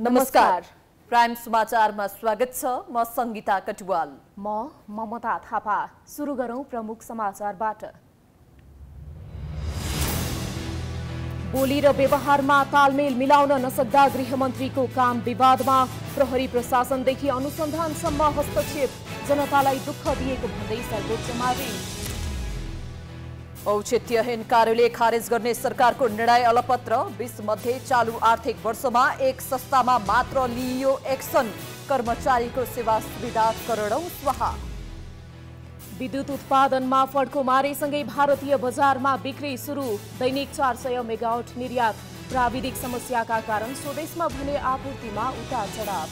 नमस्कार प्राइम समाचारमा स्वागत छ म संगीता कटुवाल म ममता थापा सुरु गरौँ प्रमुख समाचारबाट बोली र व्यवहारमा तालमेल मिलाउन नसक्दा गृहमन्त्रीको काम विवादमा प्रहरी प्रशासनदेखि अनुसन्धानसम्म हस्तक्षेप जनतालाई दुःख दिएको भन्दै सर्वोच्चमा रिट औचित्य हीन कार्य खारिज करने सरकार को निर्णय अलपत्र बीस मध्य चालू आर्थिक वर्ष में एक सस्ता संस्थामा मीयो एक्शन कर्मचारी को सेवा सुविधा करोड़ स्वाहा विद्युत उत्पादन में फड़को मारे संगे भारतीय बजार में बिक्री शुरू दैनिक चार सय मेगावट निर्यात प्राविधिक समस्या का कारण स्वदेश में भले आपूर्ति में उतार चढाव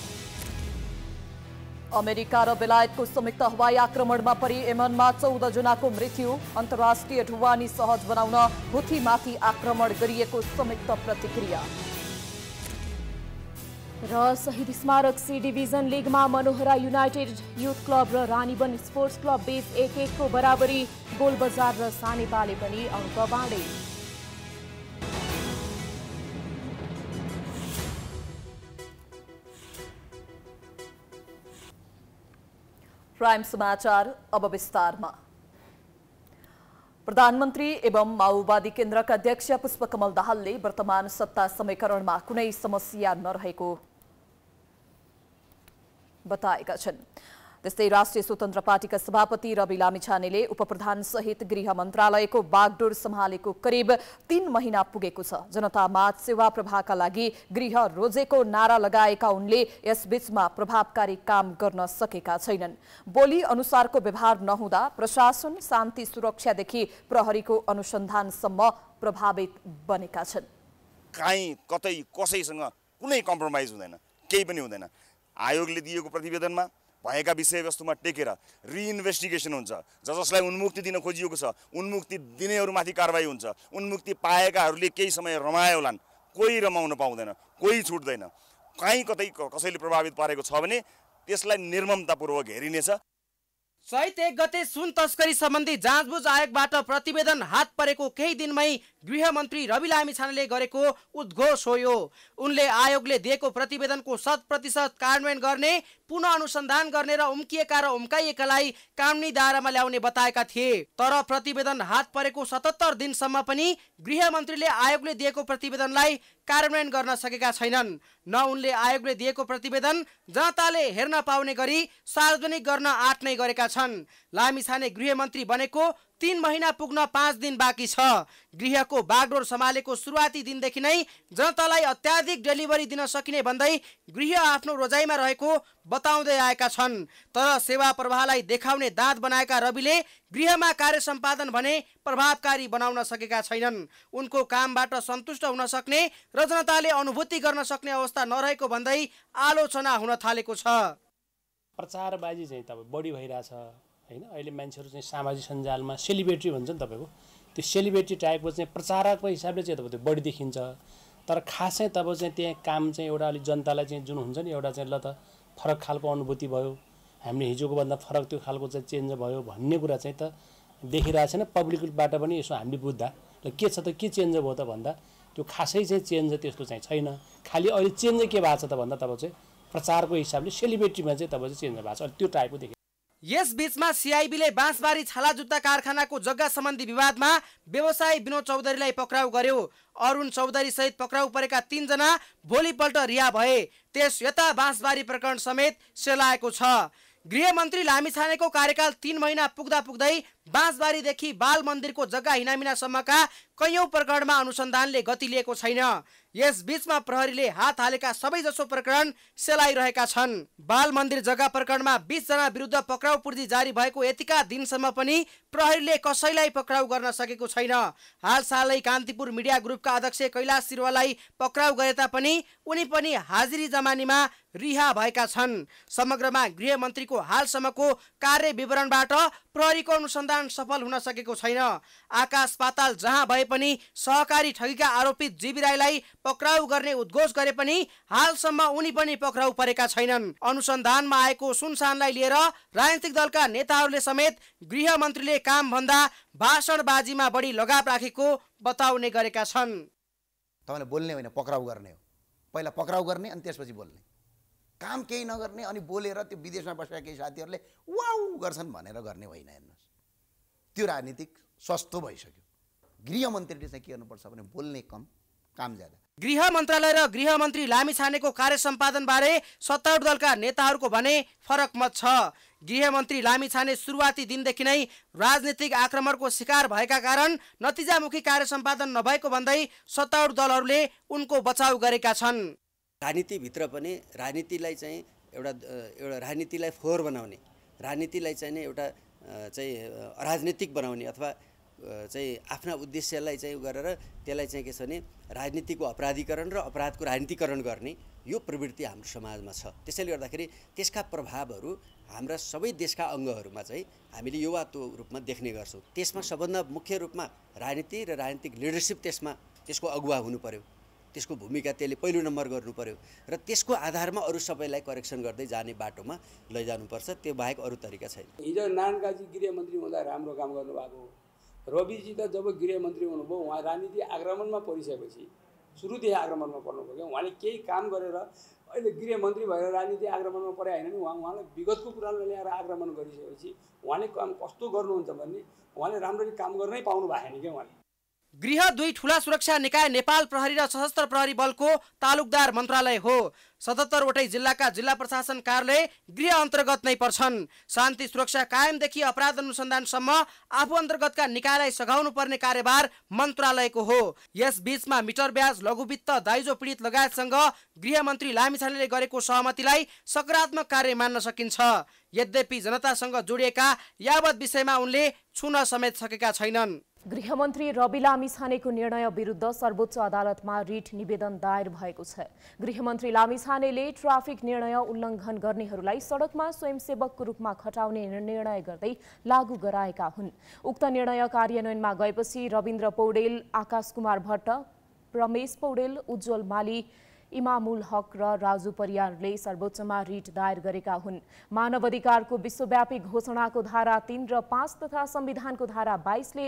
अमेरिका र बेलायतको संयुक्त हवाई आक्रमणमा परि यमनमा चौध जनाको मृत्यु अन्तर्राष्ट्रिय ढुवानी सहज बनाउन हुथीमाथि आक्रमण गरिएको संयुक्त प्रतिक्रिया र शहीद स्मारक सी डिभिजन लिगमा मनोहरा युनाइटेड युथ क्लब र रानीबन स्पोर्ट्स क्लब बीच एक एकको बराबरी गोलबजार र सानेपाले पनि अङ्क बाँडे प्राइम समाचार अब विस्तारमा प्रधानमन्त्री एवं माओवादी केन्द्रका अध्यक्ष पुष्पकमल दाहालले वर्तमान सत्ता समीकरणमा कुनै समस्या नरहेको बताएका छन् त्यस्तै राष्ट्रिय स्वतन्त्र पार्टीका सभापति रवि लामिछानेले उपप्रधान सहित गृह मन्त्रालयको बागडोर सम्हालेको करिब तीन महिना पुगेको छ जनतामा सेवा प्रभावका लागि गृह रोजेको नारा लगाएका उनले यसबीचमा प्रभावकारी काम गर्न सकेका छैनन् बोली अनुसारको व्यवहार नहुँदा प्रशासन शान्ति सुरक्षादेखि प्रहरीको अनुसन्धानसम्म प्रभावित बनेका छन् काहीँ कतै कसैसँग कुनै कम्प्रोमाइज हुँदैन केही पनि हुँदैन आयोगले दिएको प्रतिवेदनमा भएका विषयवस्तुमा टेकेर रिइन्भेस्टिगेसन हुन्छ ज जसलाई उन्मुक्ति दिन खोजिएको छ उन्मुक्ति दिनेहरूमाथि कारवाही हुन्छ उन्मुक्ति पाएकाहरूले केही समय रमायो होलान् कोही रमाउन पाउँदैन कोही छुट्दैन कहीँ कतै कसैले प्रभावित पारेको छ भने त्यसलाई निर्ममतापूर्वक हेरिनेछ सहित एक गते सुन तस्करी सम्बन्धी जाँचबुझ आयोगबाट प्रतिवेदन हात परेको केही दिनमै गृहमन्त्री रवि लामी छानेले गरेको उद्घोष हो यो उनले आयोगले दिएको प्रतिवेदनको शत प्रतिशत कार्यान्वयन गर्ने पुनः अनुसन्धान गर्ने र उम्किएका र उम्काइएकालाई कानुनी दायरामा ल्याउने बताएका थिए तर प्रतिवेदन हात परेको सतहत्तर दिनसम्म पनि गृहमन्त्रीले आयोगले दिएको प्रतिवेदनलाई कार्यान्वयन गर्न सकेका छैनन् न उनले आयोगले दिएको प्रतिवेदन जनताले हेर्न पाउने गरी सार्वजनिक गर्न आँट नै गरेका छन् लामिछाने गृहमन्त्री बनेको तीन महिना पुग्न पाँच दिन बाँकी छ गृहको बागडोर सम्हालेको सुरुवाती दिनदेखि नै जनतालाई अत्याधिक डेलिभरी दिन सकिने भन्दै गृह आफ्नो रोजाइमा रहेको बताउँदै आएका छन् तर सेवा प्रवाहलाई देखाउने दाँत बनाएका रविले गृहमा कार्य सम्पादन भने प्रभावकारी बनाउन सकेका छैनन् उनको कामबाट सन्तुष्ट हुन सक्ने र जनताले अनुभूति गर्न सक्ने अवस्था नरहेको भन्दै आलोचना हुन थालेको छ प्रचारबाजी चाहिँ त बढी भइरहेछ होइन अहिले मान्छेहरू चाहिँ सामाजिक सञ्जालमा सेलिब्रेटी भन्छ नि तपाईँको त्यो सेलिब्रेटी टाइपको चाहिँ प्रचारकको हिसाबले चाहिँ त्यो बढी देखिन्छ तर खासै चाहिँ तब चाहिँ त्यहाँ काम चाहिँ एउटा अलिक जनतालाई चाहिँ जुन हुन्छ नि एउटा चाहिँ ल त फरक खालको अनुभूति भयो हामीले हिजोको भन्दा फरक त्यो खालको चाहिँ चेन्ज भयो भन्ने कुरा चाहिँ त देखिरहेको छैन पब्लिकबाट पनि यसो हामीले बुझ्दा र के छ त के चेन्ज भयो त भन्दा त्यो खासै चाहिँ चेन्ज त्यस्तो चाहिँ छैन खालि अहिले चेन्ज के भएको छ त भन्दा तब चाहिँ प्रचारको हिसाबले सेलिब्रेटीमा चाहिँ तपाईँ चाहिँ चेन्ज भएको छ त्यो टाइपको देखिन्छ यस यसबीचमा सिआइबीले बाँसबारी छाला जुत्ता कारखानाको जग्गा सम्बन्धी विवादमा व्यवसायी विनोद चौधरीलाई पक्राउ गर्यो अरुण चौधरी सहित पक्राउ परेका तिनजना भोलिपल्ट रिहा भए त्यस यता बाँसबारी प्रकरण समेत सेलाएको छ गृहमन्त्री लामिछानेको कार्यकाल तिन महिना पुग्दा पुग्दै बाँसबारीदेखि बाल मन्दिरको जग्गा हिनामिनासम्मका कैयौँ प्रकरणमा अनुसन्धानले गति लिएको छैन यस बीचमा प्रहरीले हात हालेका सबैजसो प्रकरण सेलाइरहेका छन् बाल मन्दिर जग्गा प्रकरणमा बिसजना विरुद्ध पक्राउ पूर्जी जारी भएको यतिका दिनसम्म पनि प्रहरीले कसैलाई पक्राउ गर्न सकेको छैन हालसालै कान्तिपुर मिडिया ग्रुपका अध्यक्ष कैलाश सिरुवालाई पक्राउ गरे तापनि उनी पनि हाजिरी जमानीमा रिहा भएका छन् समग्रमा गृह मन्त्रीको हालसम्मको कार्य विवरणबाट प्रहरीको अनुसन्धान सफल हुन सकेको छैन आकाश पाताल जहाँ भए पनि सहकारी ठगीका आरोपित जीवी राईलाई पक्राउ गर्ने उद्घोष गरे पनि हालसम्म उनी पनि पक्राउ परेका छैनन् अनुसन्धानमा आएको सुनसानलाई लिएर राजनीतिक दलका नेताहरूले समेत गृह मन्त्रीले गृहमन्त्रीले कामभन्दा भाषणबाजीमा बढी लगाव राखेको बताउने गरेका छन् तपाईँले बोल्ने होइन पक्राउ गर्ने हो पहिला पक्राउ गर्ने अनि त्यसपछि बोल्ने काम केही नगर्ने अनि बोलेर त्यो विदेशमा बसेका केही साथीहरूले वाउ गर्छन् भनेर गर्ने होइन हेर्नुहोस् त्यो राजनीतिक सस्तो भइसक्यो गृहमन्त्रीले चाहिँ के गर्नुपर्छ भने बोल्ने कम काम ज्यादा गृह मन्त्रालय र गृहमन्त्री लामी छानेको कार्य सम्पादनबारे सत्तारूढ दलका नेताहरूको भने फरक मत छ गृहमन्त्री लामी छाने सुरुवाती दिनदेखि नै राजनीतिक आक्रमणको शिकार भएका कारण नतिजामुखी कार्य सम्पादन नभएको भन्दै सत्तारूढ दलहरूले उनको बचाउ गरेका छन् राजनीतिभित्र पनि राजनीतिलाई चाहिँ एउटा एउटा राजनीतिलाई फोहोर बनाउने राजनीतिलाई चाहिँ नै एउटा चाहिँ अराजनीतिक बनाउने अथवा चाहिँ आफ्ना उद्देश्यलाई चाहिँ गरेर त्यसलाई चाहिँ के छ भने राजनीतिको अपराधीकरण र अपराधको राजनीतिकरण गर्ने यो प्रवृत्ति हाम्रो समाजमा छ त्यसैले गर्दाखेरि त्यसका प्रभावहरू हाम्रा सबै देशका अङ्गहरूमा चाहिँ हामीले युवात्व रूपमा देख्ने गर्छौँ त्यसमा सबभन्दा मुख्य रूपमा राजनीति र राजनीतिक लिडरसिप त्यसमा त्यसको अगुवा हुनु पऱ्यो त्यसको भूमिका त्यसले पहिलो नम्बर गर्नु पऱ्यो र त्यसको आधारमा अरू सबैलाई करेक्सन गर्दै जाने बाटोमा लैजानुपर्छ त्यो बाहेक अरू तरिका छैन हिजो नानकाजी गृहमन्त्री हुँदा राम्रो काम गर्नुभएको रविजी त जब गृहमन्त्री हुनुभयो उहाँ रानीजी आक्रमणमा परिसकेपछि सुरुदेखि आक्रमणमा पर्नुभयो क्या उहाँले केही काम गरेर अहिले गृहमन्त्री भएर राजनीति आक्रमणमा परे होइन नि उहाँ उहाँलाई विगतको कुरालाई ल्याएर आक्रमण गरिसकेपछि उहाँले काम कस्तो गर्नुहुन्छ भने उहाँले राम्ररी काम गर्नै पाउनु भएन क्या उहाँले गृह दुई ठुला सुरक्षा निकाय नेपाल प्रहरी र सशस्त्र प्रहरी बलको तालुकदार मन्त्रालय हो सतहत्तरवटै जिल्लाका जिल्ला प्रशासन कार्यालय गृह अन्तर्गत नै पर्छन् शान्ति सुरक्षा कायमदेखि अपराध अनुसन्धानसम्म आफू अन्तर्गतका निकायलाई सघाउनु पर्ने कार्यभार मन्त्रालयको हो यस बीचमा मिटर ब्याज लघुवित्त दाइजो पीडित लगायतसँग गृहमन्त्री लामिछानेले गरेको सहमतिलाई सकारात्मक कार्य मान्न सकिन्छ यद्यपि जनतासँग जोडिएका यावत विषयमा उनले छुन समेत सकेका छैनन् गृहमन्त्री रवि लामिछानेको निर्णय विरुद्ध सर्वोच्च अदालतमा रिट निवेदन दायर भएको छ गृहमन्त्री लामिछानेले ट्राफिक निर्णय उल्लङ्घन गर्नेहरूलाई सडकमा स्वयंसेवकको रूपमा खटाउने निर्णय गर्दै लागू गराएका हुन् उक्त निर्णय कार्यान्वयनमा गएपछि रविन्द्र पौडेल आकाश कुमार भट्ट रमेश पौडेल उज्जवल माली इमामुल हक र राजु परियारले सर्वोच्चमा रिट दायर गरेका हुन् मानव अधिकारको विश्वव्यापी घोषणाको धारा तीन र पाँच तथा संविधानको धारा बाइसले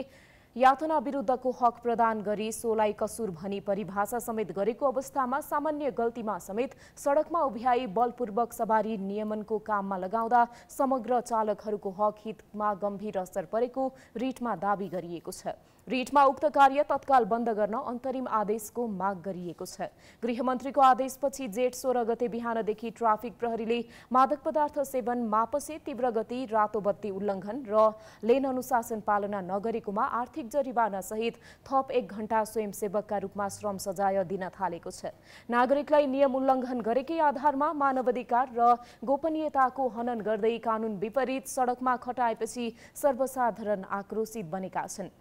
यातना विरुद्धको हक प्रदान गरी सोलाई कसुर भनी परिभाषा समेत गरेको अवस्थामा सामान्य गल्तीमा समेत सडकमा उभ्याई बलपूर्वक सवारी नियमनको काममा लगाउँदा समग्र चालकहरूको हक हितमा गम्भीर असर परेको रिटमा दावी गरिएको छ रिटमा उक्त कार्य तत्काल बन्द गर्न अन्तरिम आदेशको माग गरिएको छ गृहमन्त्रीको आदेशपछि जेठ सोह्र गते बिहानदेखि ट्राफिक प्रहरीले मादक पदार्थ सेवन मापसे तीव्र गति रातो बत्ती उल्लङ्घन र लेन अनुशासन पालना नगरेकोमा आर्थिक जरिवाना सहित थप एक घण्टा स्वयंसेवकका रूपमा श्रम सजाय दिन थालेको छ नागरिकलाई नियम उल्लङ्घन गरेकै आधारमा मानवाधिकार र गोपनीयताको हनन गर्दै कानून विपरीत सडकमा खटाएपछि सर्वसाधारण आक्रोशित बनेका छन्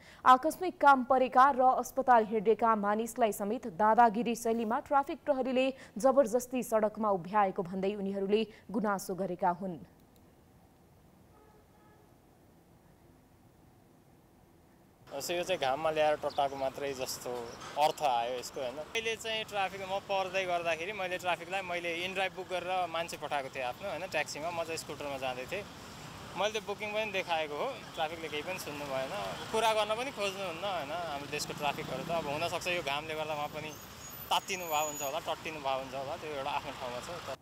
आकस्मिक काम परेका र अस्पताल हिँडेका मानिसलाई समेत दादागिरी शैलीमा ट्राफिक प्रहरीले जबरजस्ती सडकमा उभ्याएको भन्दै उनीहरूले गुनासो गरेका हुन् यो चाहिँ घाममा ल्याएर टट्टाको मात्रै जस्तो अर्थ आयो यसको होइन मैले चाहिँ ट्राफिकमा पर्दै गर्दाखेरि मैले ट्राफिकलाई मैले इनड्राइभ बुक गरेर मान्छे पठाएको थिएँ आफ्नो होइन ट्याक्सीमा म चाहिँ स्कुटरमा जाँदै थिएँ मैले त बुकिङ पनि देखाएको हो ट्राफिकले केही पनि सुन्नु भएन कुरा गर्न पनि खोज्नुहुन्न होइन हाम्रो देशको ट्राफिकहरू त अब हुनसक्छ यो घामले गर्दा उहाँ पनि तात्तिनु भएको हुन्छ होला टट्टिनु भएको हुन्छ होला त्यो एउटा आफ्नो ठाउँमा छ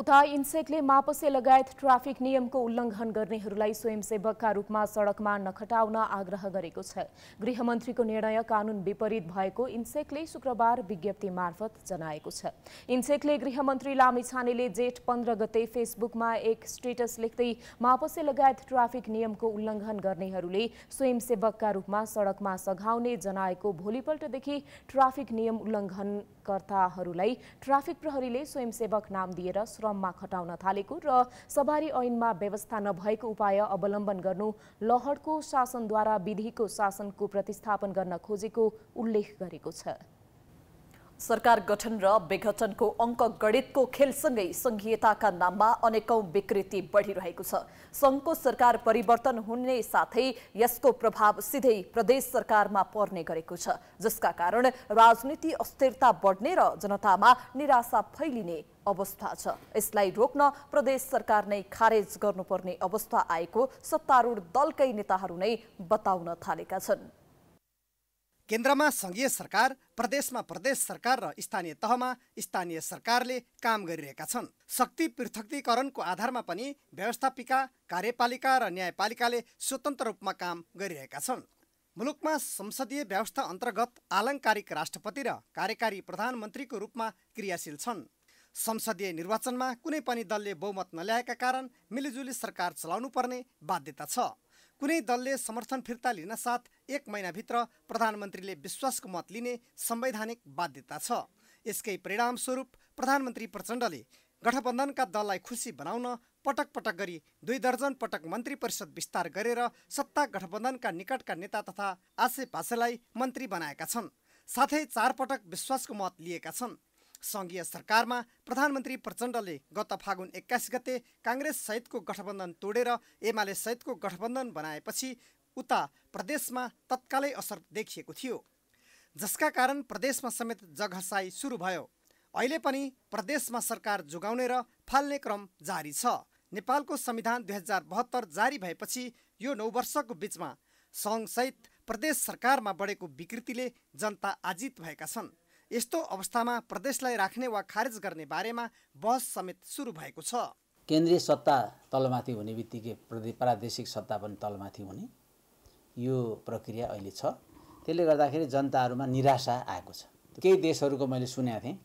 उता इन्सेकले मापसे लगायत ट्राफिक नियमको उल्लङ्घन गर्नेहरूलाई स्वयंसेवकका रूपमा सडकमा नखटाउन आग्रह गरेको छ गृहमन्त्रीको निर्णय कानून विपरीत भएको इन्सेकले शुक्रबार विज्ञप्ति मार्फत जनाएको छ इन्सेकले गृहमन्त्री लामिछानेले जेठ पन्ध्र गते फेसबुकमा एक स्टेटस लेख्दै मापसे लगायत ट्राफिक नियमको उल्लङ्घन गर्नेहरूले स्वयंसेवकका रूपमा सडकमा सघाउने जनाएको भोलिपल्टदेखि ट्राफिक नियम उल्लङ्घनकर्ताहरूलाई ट्राफिक प्रहरीले स्वयंसेवक नाम दिएर श्रममा खटाउन थालेको र सवारी ऐनमा व्यवस्था नभएको उपाय अवलम्बन गर्नु लहरको शासनद्वारा विधिको शासनको प्रतिस्थापन गर्न खोजेको उल्लेख गरेको छ सरकार गठन र विघटनको अङ्कगणितको खेलसँगै सङ्घीयताका नाममा अनेकौं विकृति बढिरहेको छ सङ्घको सरकार परिवर्तन हुने साथै यसको प्रभाव सिधै प्रदेश सरकारमा पर्ने गरेको छ जसका कारण राजनीति अस्थिरता बढ्ने र जनतामा निराशा फैलिने अवस्था छ यसलाई रोक्न प्रदेश सरकार नै खारेज गर्नुपर्ने अवस्था आएको सत्तारूढ दलकै नेताहरू नै बताउन थालेका छन् केन्द्रमा सङ्घीय सरकार प्रदेशमा प्रदेश सरकार र स्थानीय तहमा स्थानीय सरकारले काम गरिरहेका छन् शक्ति पृथकीकरणको आधारमा पनि व्यवस्थापिका कार्यपालिका र न्यायपालिकाले स्वतन्त्र रूपमा काम गरिरहेका छन् मुलुकमा संसदीय व्यवस्था अन्तर्गत आलङ्कारिक राष्ट्रपति र कार्यकारी प्रधानमन्त्रीको रूपमा क्रियाशील छन् संसदीय निर्वाचनमा कुनै पनि दलले बहुमत नल्याएका कारण मिलिजुली सरकार चलाउनुपर्ने बाध्यता छ कुनै दलले समर्थन फिर्ता लिन साथ एक महिनाभित्र प्रधानमन्त्रीले विश्वासको मत लिने संवैधानिक बाध्यता छ यसकै परिणामस्वरूप प्रधानमन्त्री प्रचण्डले गठबन्धनका दललाई खुसी बनाउन पटक पटक गरी दुई दर्जन पटक मन्त्री परिषद विस्तार गरेर सत्ता गठबन्धनका निकटका नेता तथा आसेपासेलाई मन्त्री बनाएका छन् साथै चार पटक विश्वासको मत लिएका छन् सङ्घीय सरकारमा प्रधानमन्त्री प्रचण्डले गत फागुन एक्काइस गते काङ्ग्रेस सहितको गठबन्धन तोडेर एमाले सहितको गठबन्धन बनाएपछि उता प्रदेशमा तत्कालै असर देखिएको थियो जसका कारण प्रदेशमा समेत जघसाई सुरु भयो अहिले पनि प्रदेशमा सरकार जोगाउने र फाल्ने क्रम जारी छ नेपालको संविधान दुई हजार बहत्तर जारी भएपछि यो नौ वर्षको बिचमा सङ्घसहित प्रदेश सरकारमा बढेको विकृतिले जनता आजित भएका छन् यस्तो अवस्थामा प्रदेशलाई राख्ने वा खारेज गर्ने बारेमा बहस समेत सुरु भएको छ केन्द्रीय सत्ता तलमाथि हुने बित्तिकै प्रादेशिक सत्ता पनि तलमाथि हुने यो प्रक्रिया अहिले छ त्यसले गर्दाखेरि जनताहरूमा निराशा आएको छ केही देशहरूको मैले सुनेको थिएँ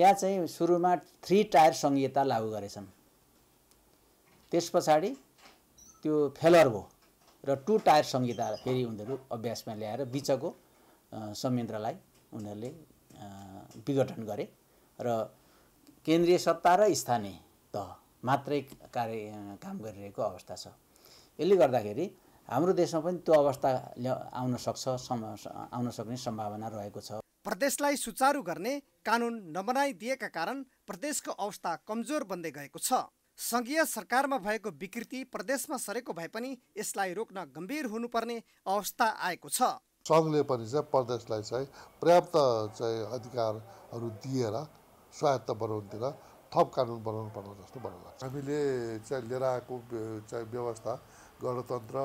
त्यहाँ चाहिँ सुरुमा थ्री टायर संहिता लागू गरेछन् त्यस पछाडि त्यो फेलर भयो र टु टायर संहिता फेरि उनीहरू अभ्यासमा ल्याएर बिचको संयन्त्रलाई उनीहरूले विघटन गरे र केन्द्रीय सत्ता र स्थानीय तह मात्रै कार्य काम गरिरहेको अवस्था छ यसले गर्दाखेरि हाम्रो देशमा पनि त्यो अवस्था आउन सक्छ आउन सक्ने सम्भावना रहेको छ प्रदेशलाई सुचारू गर्ने कानुन नबनाइदिएका कारण प्रदेशको अवस्था कमजोर बन्दै गएको छ सङ्घीय सरकारमा भएको विकृति प्रदेशमा सरेको भए पनि यसलाई रोक्न गम्भीर हुनुपर्ने अवस्था आएको छ सङ्घले पनि चाहिँ प्रदेशलाई चाहिँ पर्याप्त चाहिँ अधिकारहरू दिएर स्वायत्त बनाउनुतिर थप कानुन बनाउनु पर्ला जस्तो मलाई लाग्छ हामीले चाहिँ लिएर आएको चाहिँ व्यवस्था गणतन्त्र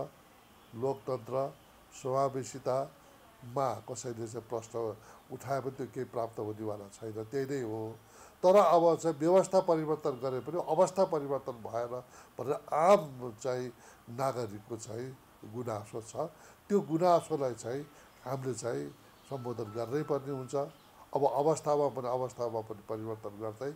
लोकतन्त्र समावेशितामा कसैले चाहिँ प्रश्न उठाए पनि त्यो केही प्राप्त हुनेवाला छैन त्यही नै हो तर अब चाहिँ व्यवस्था परिवर्तन गरे पनि अवस्था परिवर्तन भएर भनेर आम चाहिँ नागरिकको चाहिँ गुनासो छ त्यो गुनासोलाई चाहिँ हामीले चाहिँ सम्बोधन गर्नै पर्ने हुन्छ अब अवस्थामा पनि अवस्थामा पनि परिवर्तन गर्दै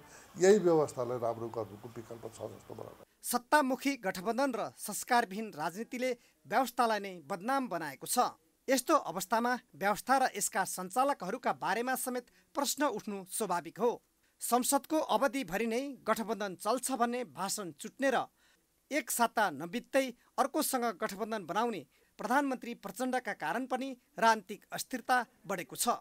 यही व्यवस्थालाई राम्रो गर्नुको विकल्प छ जस्तो मलाई सत्तामुखी गठबन्धन र संस्कारविहीन राजनीतिले व्यवस्थालाई नै बदनाम बनाएको छ यस्तो अवस्थामा व्यवस्था र यसका सञ्चालकहरूका बारेमा समेत प्रश्न उठ्नु स्वाभाविक हो संसदको अवधिभरि नै गठबन्धन चल्छ भन्ने भाषण चुट्ने र एक साता नबित्दै अर्कोसँग गठबन्धन बनाउने प्रधानमन्त्री प्रचण्डका कारण पनि राजनीतिक अस्थिरता बढेको छ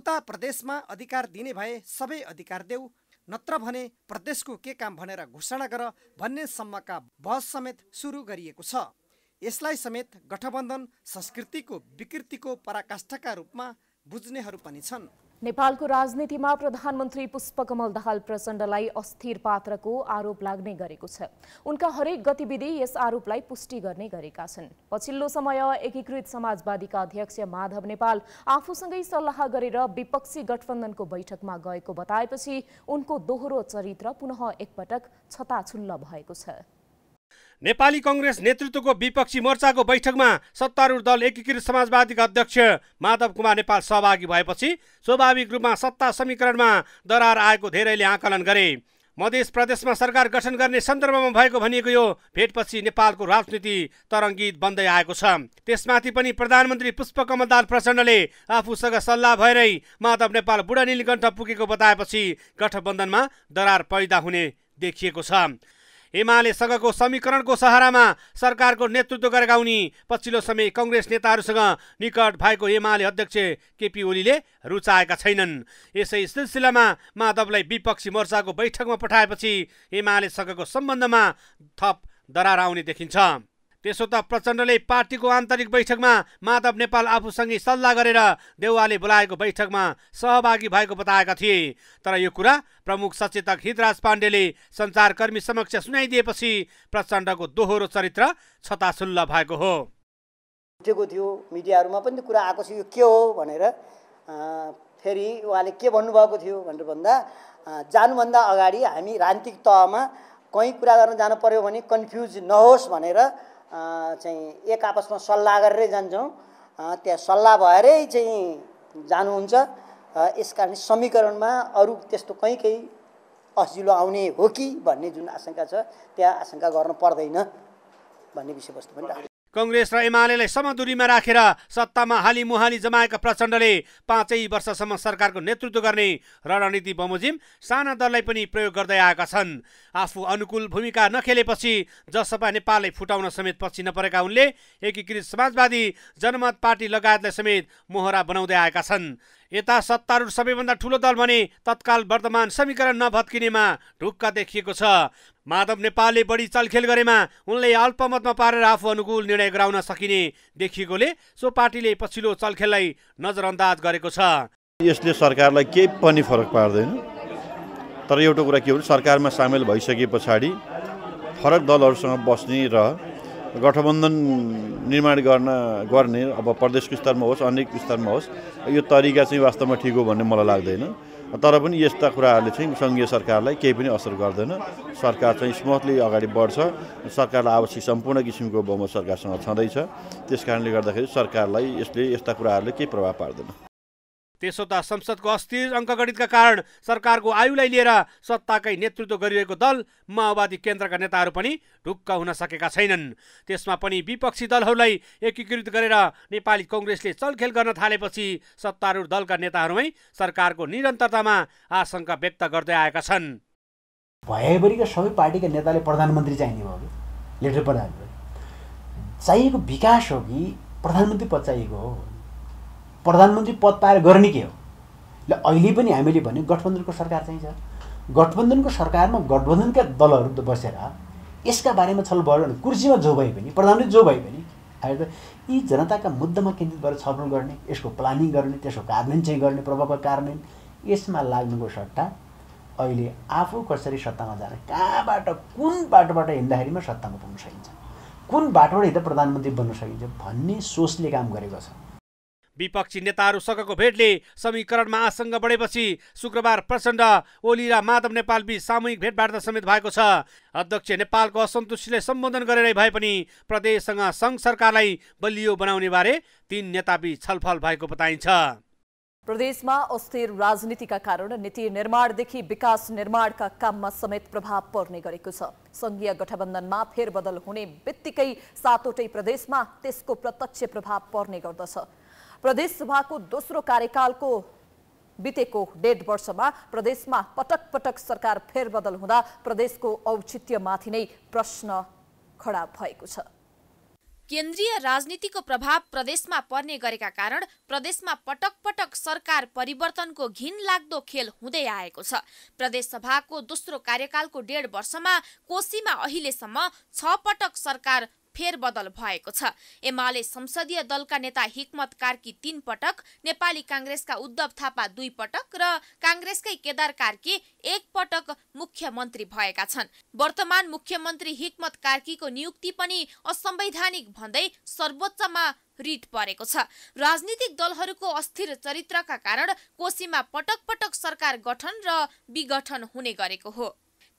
उता प्रदेशमा अधिकार दिने भए सबै अधिकार देऊ नत्र भने प्रदेशको के काम भनेर घोषणा गर भन्ने सम्मका बहस समेत सुरु गरिएको छ यसलाई समेत गठबन्धन संस्कृतिको विकृतिको पराकाष्ठाका रूपमा बुझ्नेहरू पनि छन् नेपालको राजनीतिमा प्रधानमन्त्री पुष्पकमल दाहाल प्रचण्डलाई अस्थिर पात्रको आरोप लाग्ने गरेको छ उनका हरेक गतिविधि यस आरोपलाई पुष्टि गर्ने गरेका छन् पछिल्लो समय एकीकृत समाजवादीका अध्यक्ष माधव नेपाल आफूसँगै सल्लाह गरेर विपक्षी गठबन्धनको बैठकमा गएको बताएपछि उनको दोहोरो चरित्र पुनः एकपटक छताछुल्ल भएको छ नेपाली कङ्ग्रेस नेतृत्वको विपक्षी मोर्चाको बैठकमा सत्तारूढ दल एकीकृत समाजवादीका अध्यक्ष माधव कुमार नेपाल सहभागी भएपछि स्वाभाविक रूपमा सत्ता समीकरणमा दरार आएको धेरैले आकलन गरे मधेस प्रदेशमा सरकार गठन गर्ने सन्दर्भमा भएको भनिएको यो भेटपछि नेपालको राजनीति तरङ्गित बन्दै आएको छ त्यसमाथि पनि प्रधानमन्त्री पुष्पकमल दाल प्रचण्डले आफूसँग सल्लाह भएरै माधव नेपाल बुढा पुगेको बताएपछि गठबन्धनमा दरार पैदा हुने देखिएको छ एमालेसँगको समीकरणको सहारामा सरकारको नेतृत्व गरेका उनी पछिल्लो समय कङ्ग्रेस नेताहरूसँग निकट भएको एमाले अध्यक्ष केपी ओलीले रुचाएका छैनन् यसै सिलसिलामा माधवलाई विपक्षी मोर्चाको बैठकमा पठाएपछि हिमालयसँगको सम्बन्धमा थप दरार आउने देखिन्छ त्यसो त प्रचण्डले पार्टीको आन्तरिक बैठकमा माधव नेपाल आफूसँगै सल्लाह गरेर देउवाले बोलाएको बैठकमा सहभागी भएको बताएका थिए तर यो कुरा प्रमुख सचेतक हितराज पाण्डेले सञ्चारकर्मी समक्ष सुनाइदिएपछि प्रचण्डको दोहोरो चरित्र छतासुल्ल भएको हो थियो मिडियाहरूमा पनि कुरा आएको छ यो के हो भनेर फेरि उहाँले के भन्नुभएको थियो भनेर भन्दा जानुभन्दा अगाडि हामी राजनीतिक तहमा कहीँ कुरा गर्न जानु पर्यो भने कन्फ्युज नहोस् भनेर चाहिँ एक आपसमा सल्लाह गरेरै जान्छौँ त्यहाँ सल्लाह भएरै चाहिँ जानुहुन्छ यस कारण समीकरणमा अरू त्यस्तो कहीँ कहीँ असजिलो आउने हो कि भन्ने जुन आशंका छ त्यहाँ आशंका गर्नु पर्दैन भन्ने विषयवस्तु पनि राख्नु कङ्ग्रेस र एमालेलाई समदुरीमा राखेर सत्तामा हाली मुहाली जमाएका प्रचण्डले पाँचै वर्षसम्म सरकारको नेतृत्व गर्ने रणनीति बमोजिम साना दललाई पनि प्रयोग गर्दै आएका छन् आफू अनुकूल भूमिका नखेलेपछि जसपा नेपाललाई फुटाउन समेत पछि नपरेका उनले एकीकृत समाजवादी जनमत पार्टी लगायतलाई समेत मोहरा बनाउँदै आएका छन् यता सत्तारूढ सबैभन्दा ठुलो दल भने तत्काल वर्तमान समीकरण नभत्किनेमा ढुक्क देखिएको छ माधव नेपालले बढी चलखेल गरेमा उनले अल्पमतमा पारेर आफू अनुकूल निर्णय गराउन सकिने देखिएकोले सो पार्टीले पछिल्लो चलखेललाई नजरअन्दाज गरेको छ यसले सरकारलाई केही पनि फरक पार्दैन तर एउटा कुरा के हो भने सरकारमा सामेल भइसके पछाडि फरक दलहरूसँग बस्ने र गठबन्धन निर्माण गर्न गर्ने अब प्रदेशको स्तरमा होस् अनेक स्तरमा होस् यो तरिका चाहिँ वास्तवमा ठिक हो भन्ने मलाई लाग्दैन तर पनि यस्ता कुराहरूले चाहिँ सङ्घीय सरकारलाई केही पनि असर गर्दैन सरकार चाहिँ स्मुथली अगाडि बढ्छ सरकारलाई आवश्यक सम्पूर्ण किसिमको बहुमत सरकारसँग छँदैछ त्यस कारणले गर्दाखेरि सरकारलाई यसले यस्ता कुराहरूले केही प्रभाव पार्दैन त्यसो त संसदको अस्थिर अङ्कगणितका कारण सरकारको आयुलाई लिएर सत्ताकै नेतृत्व गरिरहेको दल माओवादी केन्द्रका नेताहरू पनि ढुक्क हुन सकेका छैनन् त्यसमा पनि विपक्षी दलहरूलाई एकीकृत गरेर नेपाली कङ्ग्रेसले चलखेल गर्न थालेपछि सत्तारूढ दलका नेताहरूमै सरकारको निरन्तरतामा आशंका व्यक्त गर्दै आएका छन् भएभरिका सबै पार्टीका नेताले प्रधानमन्त्री चाहिने भयो लिडर प्रधानमन्त्री चाहिएको विकास हो कि प्रधानमन्त्री पद चाहिएको हो प्रधानमन्त्री पद पाएर गर्ने के हो ल अहिले पनि हामीले भने गठबन्धनको सरकार चाहिन्छ गठबन्धनको सरकारमा गठबन्धनका दलहरू बसेर यसका बारेमा छलफल भयो भने कुर्सीमा जो भए पनि प्रधानमन्त्री जो भए पनि त यी जनताका मुद्दामा केन्द्रित भएर छलफल गर्ने यसको प्लानिङ गर्ने त्यसको कार्यान्वयन चाहिँ गर्ने प्रभावको कार्यान्वयन यसमा लाग्नुको सट्टा अहिले आफू कसरी सत्तामा जाने कहाँबाट कुन बाटोबाट हिँड्दाखेरिमा सत्तामा पुग्न सकिन्छ कुन बाटोबाट हिँड्दा प्रधानमन्त्री बन्न सकिन्छ भन्ने सोचले काम गरेको छ विपक्षी नेताहरूसँगको भेटले समीकरणमा आशंका बढेपछि शुक्रबार प्रचण्ड ओली र माधव नेपाल बीच सामूहिक भेटवार्ता समेत भएको छ अध्यक्ष नेपालको असन्तुष्टिले सम्बोधन गरेरै भए पनि प्रदेशसँग सङ्घ सरकारलाई बलियो बनाउने बारे तीन नेताबीच छलफल भएको बताइन्छ प्रदेशमा अस्थिर राजनीतिका कारण नीति निर्माणदेखि विकास निर्माणका काममा समेत प्रभाव पर्ने गरेको छ सङ्घीय गठबन्धनमा फेरबदल हुने बित्तिकै सातवटै प्रदेशमा त्यसको प्रत्यक्ष प्रभाव पर्ने गर्दछ प्रदेश सभाको दोस्रो कार्यकालको बितेको डेढ वर्षमा प्रदेशमा पटक पटक सरकार फेरबदल हुँदा प्रदेशको औचित्यमाथि नै प्रश्न खडा भएको छ केन्द्रीय राजनीतिको प्रभाव प्रदेशमा पर्ने गरेका कारण प्रदेशमा पटक पटक सरकार परिवर्तनको घिन लाग्दो खेल हुँदै आएको छ सभाको दोस्रो कार्यकालको डेढ वर्षमा कोशीमा अहिलेसम्म छ पटक सरकार फेरबदल भएको छ एमाले संसदीय दलका नेता हिक्मत कार्की तीन पटक नेपाली काङ्ग्रेसका उद्धव थापा दुई पटक र काङ्ग्रेसकै केदार कार्की एक पटक मुख्यमन्त्री भएका छन् वर्तमान मुख्यमन्त्री हिक्मत कार्कीको नियुक्ति पनि असंवैधानिक भन्दै सर्वोच्चमा रिट परेको छ राजनीतिक दलहरूको अस्थिर चरित्रका कारण कोशीमा पटक पटक सरकार गठन र विघटन हुने गरेको हो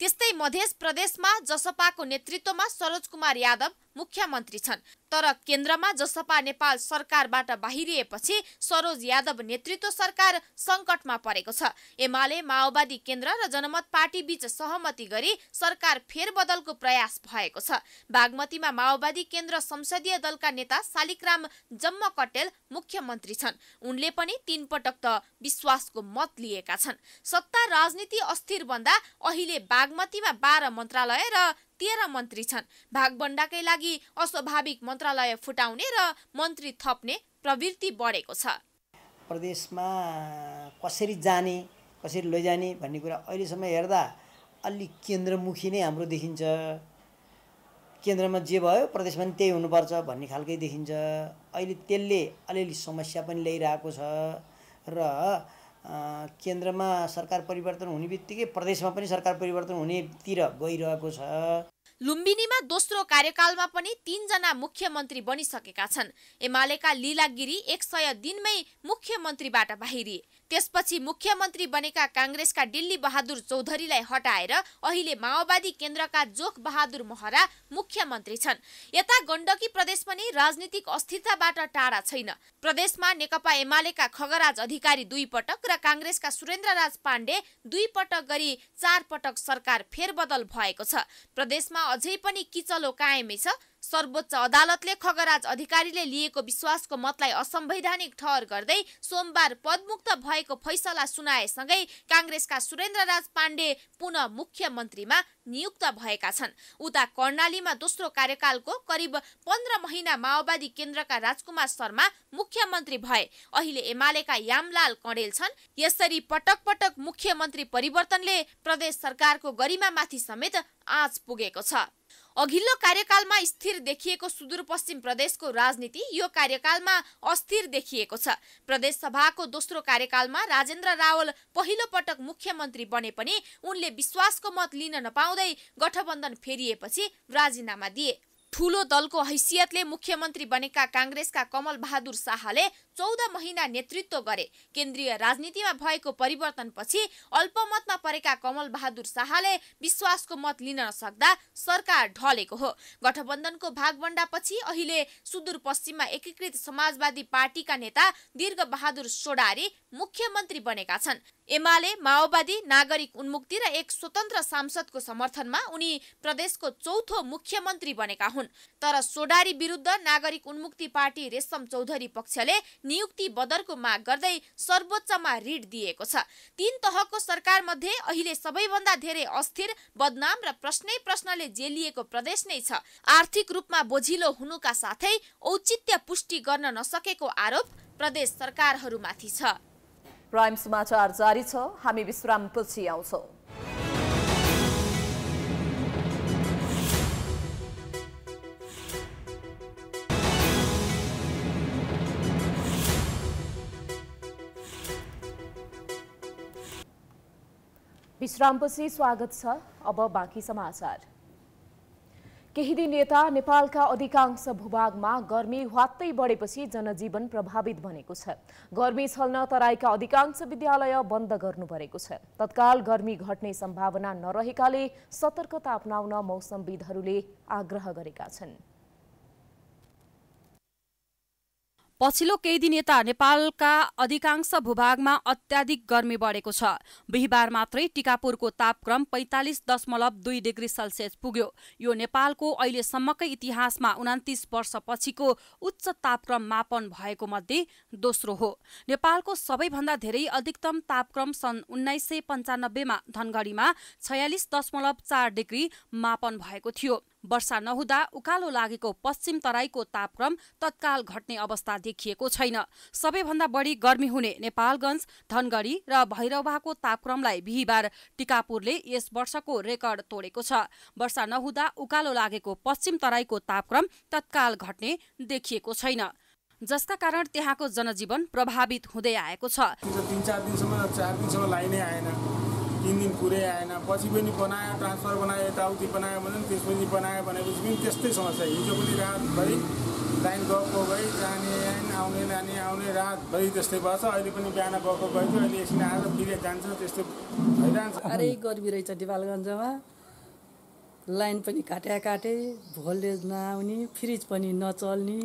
त्यस्तै मध्य प्रदेशमा जसपाको नेतृत्वमा सरोज कुमार यादव मुख्यमन्त्री छन् तर केन्द्रमा जसपा नेपाल सरकारबाट बाहिरिएपछि सरोज यादव नेतृत्व सरकार सङ्कटमा परेको छ एमाले माओवादी केन्द्र र जनमत पार्टी बीच सहमति गरी सरकार फेरबदलको प्रयास भएको छ बागमतीमा माओवादी केन्द्र संसदीय दलका नेता शालिकराम जम्म कटेल मुख्यमन्त्री छन् उनले पनि तीन पटक त विश्वासको मत लिएका छन् सत्ता राजनीति अस्थिर बन्दा अहिले बागमतीमा बाह्र मन्त्रालय र तेह्र मन्त्री छन् भागबण्डाकै लागि अस्वाभाविक मन्त्रालय फुटाउने र मन्त्री थप्ने प्रवृत्ति बढेको छ प्रदेशमा कसरी जाने कसरी लैजाने भन्ने कुरा अहिलेसम्म हेर्दा अलिक केन्द्रमुखी नै हाम्रो देखिन्छ केन्द्रमा जे भयो प्रदेशमा पनि त्यही हुनुपर्छ भन्ने खालकै देखिन्छ अहिले त्यसले अलिअलि समस्या पनि ल्याइरहेको छ र केन्द्रमा सरकार परिवर्तन हुने बित्तिकै प्रदेशमा पनि सरकार परिवर्तन हुनेतिर गइरहेको छ लुम्बिनीमा दोस्रो कार्यकालमा पनि तीनजना मुख्यमन्त्री बनिसकेका छन् एमालेका लीला गिरी एक सय दिनमै मुख्यमन्त्रीबाट बाहिरिए त्यसपछि मुख्यमन्त्री बनेका काङ्ग्रेसका दिल्ली बहादुर चौधरीलाई हटाएर अहिले माओवादी केन्द्रका जोख बहादुर महरा मुख्यमन्त्री छन् यता गण्डकी प्रदेश पनि राजनीतिक अस्थिरताबाट टाढा छैन प्रदेशमा नेकपा एमालेका खगराज अधिकारी दुई पटक र काङ्ग्रेसका सुरेन्द्रराज पाण्डे दुई पटक गरी चार पटक सरकार फेरबदल भएको छ प्रदेशमा अझै पनि किचलो कायमै छ सर्वोच्च अदालतले खगराज अधिकारीले लिएको विश्वासको मतलाई असंवैधानिक ठहर गर्दै सोमबार पदमुक्त भएको फैसला सुनाएसँगै काङ्ग्रेसका सुरेन्द्रराज पाण्डे पुनः मुख्यमन्त्रीमा नियुक्त भएका छन् उता कर्णालीमा दोस्रो कार्यकालको करिब पन्ध्र महिना माओवादी केन्द्रका राजकुमार शर्मा मुख्यमन्त्री भए अहिले एमालेका यामलाल कणेल छन् यसरी पटक पटक मुख्यमन्त्री परिवर्तनले प्रदेश सरकारको गरिमामाथि समेत आँच पुगेको छ अघिल्लो कार्यकालमा स्थिर देखिएको सुदूरपश्चिम प्रदेशको राजनीति यो कार्यकालमा अस्थिर देखिएको छ प्रदेश सभाको दोस्रो कार्यकालमा राजेन्द्र रावल पहिलो पटक मुख्यमन्त्री बने पनि उनले विश्वासको मत लिन नपाउँदै गठबन्धन फेरिएपछि राजीनामा दिए ठूलो दलको हैसियतले मुख्यमन्त्री बनेका काङ्ग्रेसका कमल बहादुर शाहले चौध महिना नेतृत्व गरे केन्द्रीय राजनीतिमा भएको परिवर्तनपछि अल्पमतमा परेका कमल बहादुर शाहले विश्वासको मत लिन नसक्दा सरकार ढलेको हो गठबन्धनको भागभण्डापछि अहिले सुदूरपश्चिममा एकीकृत समाजवादी पार्टीका नेता दीर्घ बहादुर सोडारी मुख्यमन्त्री बनेका छन् एमाले माओवादी नागरिक उन्मुक्ति र एक स्वतन्त्र सांसदको समर्थनमा उनी प्रदेशको चौथो मुख्यमन्त्री बनेका हुन् तर सोडारी विरुद्ध नागरिक उन्मुक्ति पार्टी रेशम चौधरी पक्षले नियुक्ति बदरको माग गर्दै सर्वोच्चमा रिट दिएको छ तीन तहको सरकार मध्ये अहिले सबैभन्दा धेरै अस्थिर बदनाम र प्रश्नै प्रश्नले जेलिएको प्रदेश नै छ आर्थिक रूपमा बोझिलो हुनुका साथै औचित्य पुष्टि गर्न नसकेको आरोप प्रदेश सरकारहरूमाथि छ प्राइम समाचार जारी छ हामी विश्रामपछि आउँछौँ विश्रामपछि स्वागत छ अब बाँकी समाचार केही दिन यता नेपालका अधिकांश भूभागमा गर्मी ह्वात्तै बढेपछि जनजीवन प्रभावित बनेको छ गर्मी छल्न तराईका अधिकांश विद्यालय बन्द गर्नु परेको छ तत्काल गर्मी घट्ने सम्भावना नरहेकाले सतर्कता अपनाउन मौसमविदहरूले आग्रह गरेका छन् पछिल्लो केही दिन यता नेपालका अधिकांश भूभागमा अत्याधिक गर्मी बढेको छ बिहिबार मात्रै टिकापुरको तापक्रम पैँतालिस दशमलव दुई डिग्री सेल्सियस पुग्यो यो नेपालको अहिलेसम्मकै इतिहासमा उनातिस वर्षपछिको उच्च तापक्रम मापन भएको मध्ये दोस्रो हो नेपालको सबैभन्दा धेरै अधिकतम तापक्रम सन् उन्नाइस सय पन्चानब्बेमा धनगढीमा छयालिस दशमलव चार डिग्री मापन भएको थियो वर्षा नहुँदा उकालो लागेको पश्चिम तराईको तापक्रम तत्काल घट्ने अवस्था देखिएको छैन सबैभन्दा बढी गर्मी हुने नेपालगञ्ज धनगढी र भैरवाको तापक्रमलाई बिहिबार टिकापुरले यस वर्षको रेकर्ड तोडेको छ वर्षा नहुँदा उकालो लागेको पश्चिम तराईको तापक्रम तत्काल घट्ने देखिएको छैन जसका कारण त्यहाँको जनजीवन प्रभावित हुँदै आएको छ तिन दिन पुरै आएन पछि पनि बनायो ट्रान्सफर बनायो यताउति बनायो भने पनि त्यसपछि बनायो भनेपछि पनि त्यस्तै समस्या हिजो पनि रातभरि लाइन गएको गई जाने आउने नानी आउने रातभरि त्यस्तै भएछ अहिले पनि बिहान गएको गइन्छ अहिले एकछिन आएर फिरे जान्छ त्यस्तै भइरहन्छ साह्रै गर्मी रहेछ नेपालगञ्जमा लाइन पनि काट्या काटे भोल्टेज नआउने फ्रिज पनि नचल्ने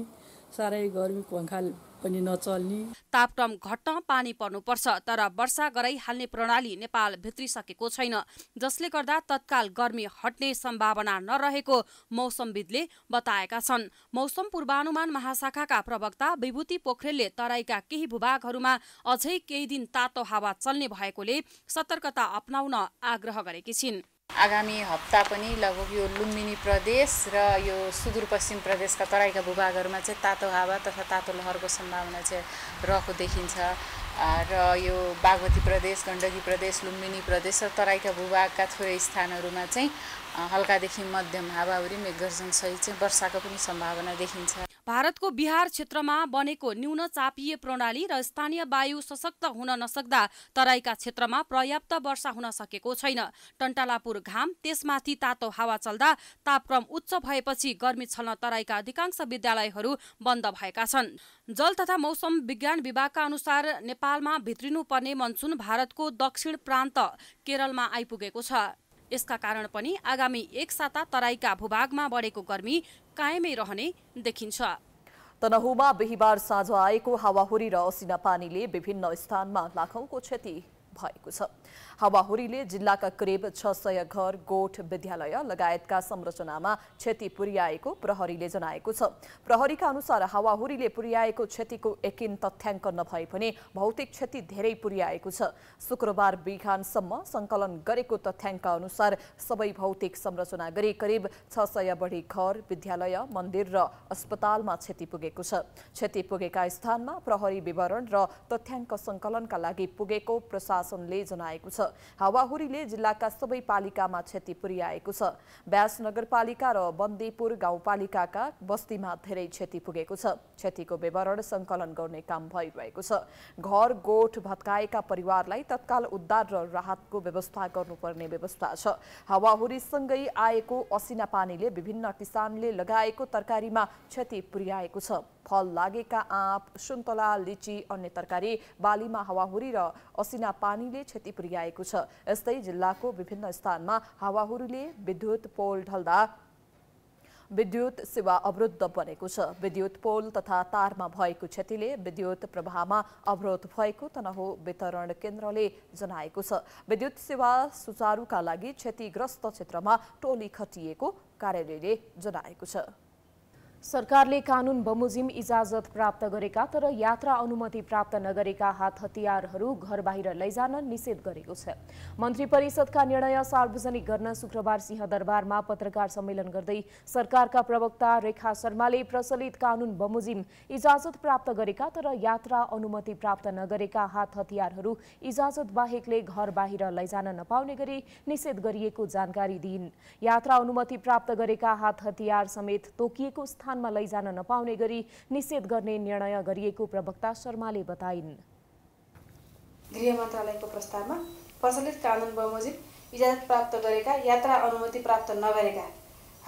साह्रै गर्मी पङ्खा पनि नचल्ने तापक्रम घट्न पानी पर्नुपर्छ तर वर्षा गराइहाल्ने प्रणाली नेपाल भित्रिसकेको छैन जसले गर्दा तत्काल गर्मी हट्ने सम्भावना नरहेको मौसमविदले बताएका छन् मौसम पूर्वानुमान महाशाखाका प्रवक्ता विभूति पोखरेलले तराईका केही भूभागहरूमा अझै केही दिन तातो हावा चल्ने भएकोले सतर्कता अप्नाउन आग्रह गरेकी छिन् आगामी हप्ता पनि लगभग यो लुम्बिनी प्रदेश र यो सुदूरपश्चिम प्रदेशका तराईका भूभागहरूमा चाहिँ तातो हावा तथा तातो लहरको सम्भावना चाहिँ रहेको देखिन्छ र यो बागमती प्रदेश गण्डकी प्रदेश लुम्बिनी प्रदेश र तराईका भूभागका थोरै स्थानहरूमा चाहिँ हल्कादेखि मध्यम हावाहुरी मेघगर्जनसहित चाहिँ वर्षाको पनि सम्भावना देखिन्छ भारतको बिहार क्षेत्रमा बनेको न्यून चापीय प्रणाली र स्थानीय वायु सशक्त हुन नसक्दा तराईका क्षेत्रमा पर्याप्त वर्षा हुन सकेको छैन टन्टालापुर घाम त्यसमाथि तातो हावा चल्दा तापक्रम उच्च भएपछि गर्मी छल्न तराईका अधिकांश विद्यालयहरू बन्द भएका छन् जल तथा मौसम विज्ञान विभागका अनुसार नेपालमा भित्रिनुपर्ने मनसुन भारतको दक्षिण प्रान्त केरलमा आइपुगेको छ यसका कारण पनि आगामी एक साता तराईका भूभागमा बढेको गर्मी कायमै रहने देखिन्छ तनहुमा बिहिबार साँझ आएको हावाहुरी र असिना पानीले विभिन्न स्थानमा लाखौंको क्षति भएको छ हावाहुरीले जिल्लाका करिब छ सय घर गोठ विद्यालय लगायतका संरचनामा क्षति पुर्याएको प्रहरीले जनाएको छ प्रहरीका अनुसार हावाहुरीले पुर्याएको क्षतिको एकिन तथ्याङ्क नभए पनि भौतिक क्षति धेरै पुर्याएको छ शुक्रबार बिहानसम्म सङ्कलन गरेको तथ्याङ्क अनुसार सबै भौतिक संरचना गरी करिब छ सय बढी घर विद्यालय मन्दिर र अस्पतालमा क्षति पुगेको छ क्षति पुगेका स्थानमा प्रहरी विवरण र तथ्याङ्क सङ्कलनका लागि पुगेको प्रशासनले जनाएको छ हावाहुरीले जिल्लाका सबै पालिकामा क्षति पुर्याएको छ ब्यास नगरपालिका र बन्दीपुर गाउँपालिकाका बस्तीमा धेरै क्षति पुगेको छ क्षतिको विवरण सङ्कलन गर्ने काम भइरहेको छ घर गोठ भत्काएका परिवारलाई तत्काल उद्धार र राहतको व्यवस्था गर्नुपर्ने व्यवस्था छ हावाहुरीसँगै आएको असिना पानीले विभिन्न किसानले लगाएको तरकारीमा क्षति पुर्याएको छ फल लागेका आँप सुन्तला लिची अन्य तरकारी बालीमा हावाहुरी र असिना पानीले क्षति पुर्याएको छ यस्तै जिल्लाको विभिन्न स्थानमा हावाहुरीले विद्युत पोल ढल्दा विद्युत सेवा अवरुद्ध बनेको छ विद्युत पोल तथा तारमा भएको क्षतिले विद्युत प्रवाहमा अवरोध भएको तनहु वितरण केन्द्रले जनाएको छ विद्युत सेवा सुचारूका लागि क्षतिग्रस्त क्षेत्रमा टोली खटिएको कार्यालयले जनाएको छ सरकारले कानून बमोजिम इजाजत प्राप्त गरेका तर यात्रा अनुमति प्राप्त नगरेका हात हतियारहरू घर बाहिर लैजान निषेध गरेको छ मन्त्री परिषदका निर्णय सार्वजनिक गर्न शुक्रबार सिंहदरबारमा पत्रकार सम्मेलन गर्दै सरकारका प्रवक्ता रेखा शर्माले प्रचलित कानून बमोजिम इजाजत प्राप्त गरेका तर यात्रा अनुमति प्राप्त नगरेका हात हतियारहरू इजाजत बाहेकले घर बाहिर लैजान नपाउने गरी निषेध गरिएको जानकारी दिइन् यात्रा अनुमति प्राप्त गरेका हात हतियार समेत तोकिएको स्थानमा लैजान नपाउने गरी निषेध गर्ने निर्णय गरिएको प्रवक्ता शर्माले बताइन् गृह मन्त्रालयको प्रस्तावमा प्रचलित कानुन बमोजिम इजाजत प्राप्त गरेका यात्रा अनुमति प्राप्त नगरेका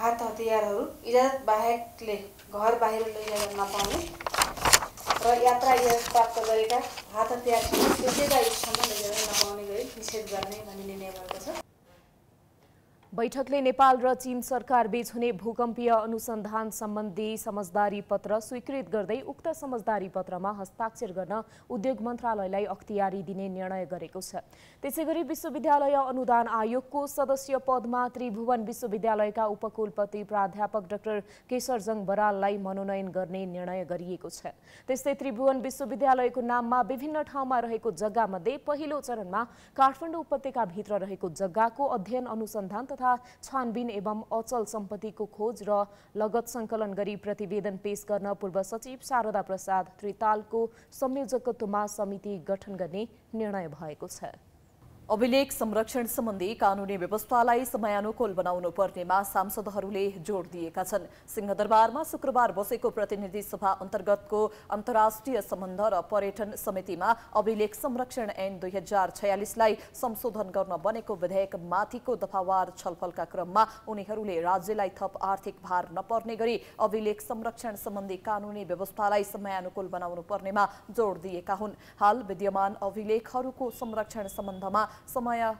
हात हतियारहरू इजाजत बाहेकले घर बाहिर लैजान नपाउने र यात्रा इजाजत प्राप्त गरेका हात हतियार लैजान नपाउने गरी निषेध गर्ने भन्ने निर्णय भएको छ बैठकले नेपाल र चीन सरकार बीच हुने भूकम्पीय अनुसन्धान सम्बन्धी समझदारी पत्र स्वीकृत गर्दै उक्त समझदारी पत्रमा हस्ताक्षर गर्न उद्योग मन्त्रालयलाई अख्तियारी दिने निर्णय गरेको छ त्यसै गरी विश्वविद्यालय अनुदान आयोगको सदस्य पदमा त्रिभुवन विश्वविद्यालयका उपकुलपति प्राध्यापक डाक्टर केशरजङ बराललाई मनोनयन गर्ने निर्णय गरिएको छ त्यस्तै त्रिभुवन विश्वविद्यालयको नाममा विभिन्न ठाउँमा रहेको जग्गामध्ये पहिलो चरणमा काठमाडौँ उपत्यकाभित्र रहेको जग्गाको अध्ययन अनुसन्धान तथा छानबिन एवं अचल सम्पत्तिको खोज र लगत सङ्कलन गरी प्रतिवेदन पेश गर्न पूर्व सचिव शारदा प्रसाद त्रितालको संयोजकत्वमा समिति गठन गर्ने निर्णय भएको छ अभिलेख संरक्षण सम्बन्धी कानूनी व्यवस्थालाई समयानुकूल बनाउनु पर्नेमा सांसदहरूले जोड़ दिएका छन् सिंहदरबारमा शुक्रबार बसेको प्रतिनिधि सभा अन्तर्गतको अन्तर्राष्ट्रिय सम्बन्ध र पर्यटन समितिमा अभिलेख संरक्षण ऐन दुई हजार छयालिसलाई संशोधन गर्न बनेको विधेयक माथिको दफावार छलफलका क्रममा उनीहरूले राज्यलाई थप आर्थिक भार नपर्ने गरी अभिलेख संरक्षण सम्बन्धी कानूनी व्यवस्थालाई समयानुकूल बनाउनु पर्नेमा जोड़ दिएका हुन् हाल विद्यमान अभिलेखहरूको संरक्षण सम्बन्धमा समय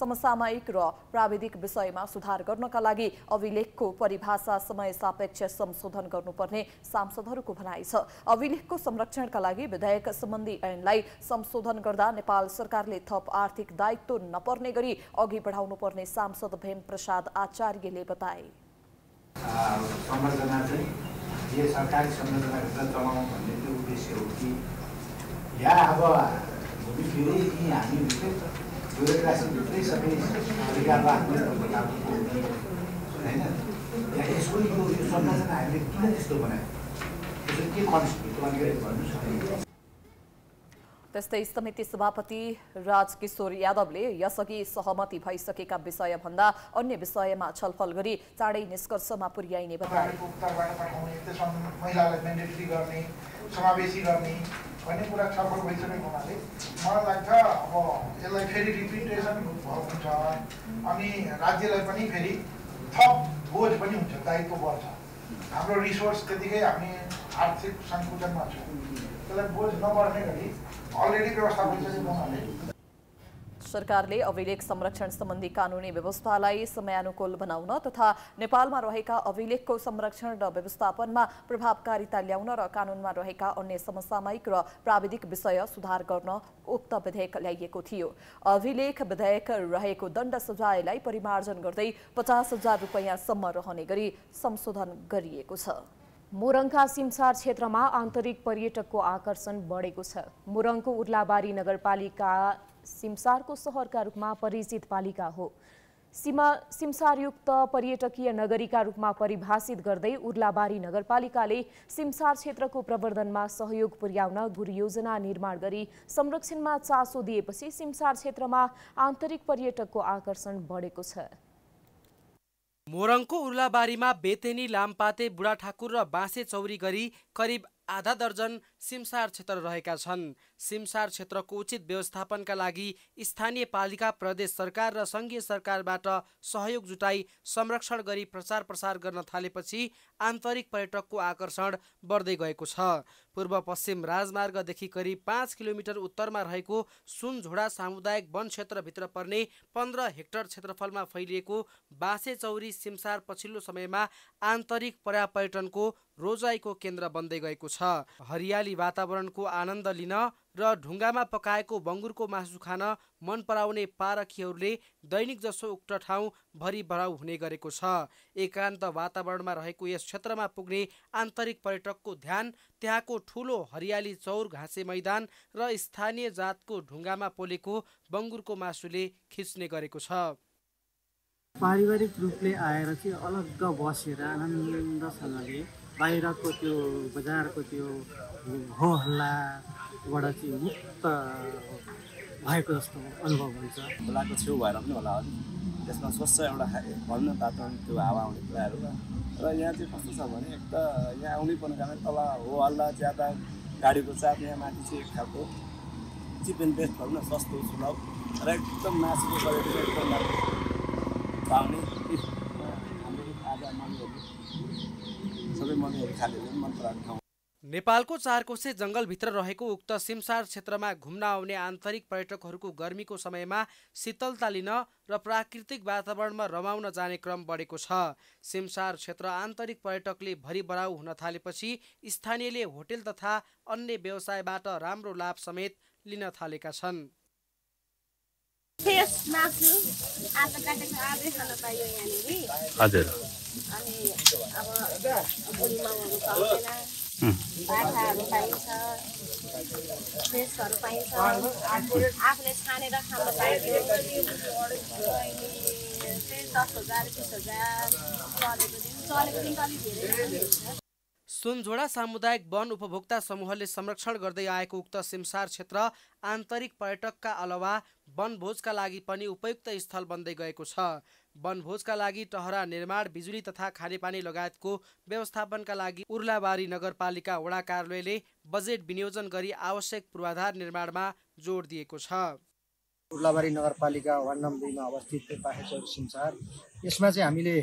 समसामयिक र प्राविधिक विषयमा सुधार गर्नका लागि अभिलेखको परिभाषा समय सापेक्ष संशोधन गर्नुपर्ने सांसदहरूको भनाइ छ अभिलेखको संरक्षणका लागि विधेयक सम्बन्धी ऐनलाई संशोधन गर्दा नेपाल सरकारले थप आर्थिक दायित्व नपर्ने गरी अघि बढाउनु पर्ने सांसद भेम प्रसाद आचार्यले बताए सरकारी चलाउँ भन्ने उद्देश्य हो कि या अब हामी फेरि यी हामी भित्रै सबै अधिकार राख्ने होइन यसको यो संरचना हामीले किन त्यस्तो बनायो यसो के कन्सेप्ट अलिकति भन्नुहोस् त्यस्तै समिति सभापति राजकिशोर यादवले यसअघि सहमति भइसकेका विषयभन्दा अन्य विषयमा छलफल गरी चाँडै निष्कर्षमा पुर्याइने बताए भन्ने कुरा छलफल भइसकेको हुनाले मलाई लाग्छ अब यसलाई फेरि भएको हुन्छ अनि राज्यलाई पनि फेरि थप बोझ पनि हुन्छ दायित्व बढ्छ हाम्रो रिसोर्स त्यतिकै हामी आर्थिक सङ्कुचनमा छौँ त्यसलाई बोझ नबढ्ने गरी अलरेडी व्यवस्था भइसकेको हुनाले सरकारले अभिलेख संरक्षण सम्बन्धी कानुनी व्यवस्थालाई समयानुकूल बनाउन तथा नेपालमा रहेका अभिलेखको संरक्षण र व्यवस्थापनमा प्रभावकारिता ल्याउन र कानूनमा रहेका अन्य समसामयिक र प्राविधिक विषय सुधार गर्न उक्त विधेयक ल्याइएको थियो अभिलेख विधेयक रहेको दण्ड सजायलाई परिमार्जन गर्दै पचास हजार रुपियाँसम्म रहने गरी संशोधन गरिएको छ मोरङका सिमसार क्षेत्रमा आन्तरिक पर्यटकको आकर्षण बढेको छ मोरङको उर्लाबारी नगरपालिका सिमसारको सहरका रूपमा परिचित पालिका हो सीमा सिमसारयुक्त पर्यटकीय नगरीका रूपमा परिभाषित गर्दै उर्लाबारी नगरपालिकाले सिमसार क्षेत्रको प्रवर्धनमा सहयोग पुर्याउन गुरु योजना निर्माण गरी संरक्षणमा चासो दिएपछि सिमसार क्षेत्रमा आन्तरिक पर्यटकको आकर्षण बढेको छ मोरङको उर्लाबारीमा बेतेनी लामपाते बुढा ठाकुर र बाँसे चौरी गरी करिब आधा दर्जन सिमसार क्षेत्र रहेका छन् सिमसार क्षेत्रको उचित व्यवस्थापनका लागि स्थानीय पालिका प्रदेश सरकार र सङ्घीय सरकारबाट सहयोग जुटाई संरक्षण गरी प्रचार प्रसार गर्न थालेपछि आन्तरिक पर्यटकको आकर्षण बढ्दै गएको छ पूर्व पश्चिम राजमार्गदेखि करिब पाँच किलोमिटर उत्तरमा रहेको सुनझोडा सामुदायिक वन क्षेत्रभित्र पर्ने पन्ध्र हेक्टर क्षेत्रफलमा फैलिएको बासेचौरी सिमसार पछिल्लो समयमा आन्तरिक पर्यापर्यटनको रोजाइको केन्द्र बन्दै गएको छ हरियाली वातावरणको आनन्द लिन र ढुङ्गामा पकाएको बङ्गुरको मासु खान मन पराउने पारखीहरूले दैनिक जसो उक्त ठाउँ भरिभराउ हुने गरेको छ एकान्त वातावरणमा रहेको यस क्षेत्रमा पुग्ने आन्तरिक पर्यटकको ध्यान त्यहाँको ठुलो हरियाली चौर घाँसे मैदान र स्थानीय जातको ढुङ्गामा पोलेको बङ्गुरको मासुले खिच्ने गरेको छ पारिवारिक रूपले आएर चाहिँ अलग्ग बसेर आनन्दसँगले बाहिरको त्यो बजारको त्यो हो हल्ला बाट चाहिँ मुक्त भएको जस्तो अनुभव हुन्छ खोलाको छेउ भएर पनि होला अलिक त्यसमा स्वच्छ एउटा भनौँ न वातावरण त्यो हावा आउने कुराहरू र यहाँ चाहिँ कस्तो छ भने एक त यहाँ आउनै पर्ने कारण तल हो हल्ला ज्यादा गाडीको चाप यहाँ माथि चाहिँ एक खालको चिप एन्ड बेस्ट भनौँ न सस्तो सुलभ र एकदम मासुको क्वालिटी एकदम राम्रो पाउने हाम्रो आज मनहरू सबै मनहरू खाले मन पराएको ठाउँ नेपालको चारकोसे जङ्गलभित्र रहेको उक्त सिमसार क्षेत्रमा घुम्न आउने आन्तरिक पर्यटकहरूको गर्मीको समयमा शीतलता लिन र प्राकृतिक वातावरणमा रमाउन जाने क्रम बढेको छ सिमसार क्षेत्र आन्तरिक पर्यटकले भरिबराउ हुन थालेपछि स्थानीयले होटेल तथा अन्य व्यवसायबाट राम्रो लाभ समेत लिन थालेका छन् हजुर बाख्राहरू पाइन्छ फ्रेसहरू पाइन्छ आफूले छानेर खान पाइन्छ दस हजार बिस हजार चलेको दिन चलेको दिन अलिक धेरै सुनझोडा सामुदायिक वन उपभोक्ता समूहले संरक्षण गर्दै आएको उक्त सिमसार क्षेत्र आन्तरिक पर्यटकका अलावा वनभोजका लागि पनि उपयुक्त स्थल बन्दै गएको छ वनभोजका लागि टहरा निर्माण बिजुली तथा खानेपानी लगायतको व्यवस्थापनका लागि उर्लाबारी नगरपालिका वडा कार्यालयले बजेट विनियोजन गरी आवश्यक पूर्वाधार निर्माणमा जोड दिएको छ उर्लाबारी नगरपालिका वार्ड नम्बरमा अवस्थित यसमा चाहिँ हामीले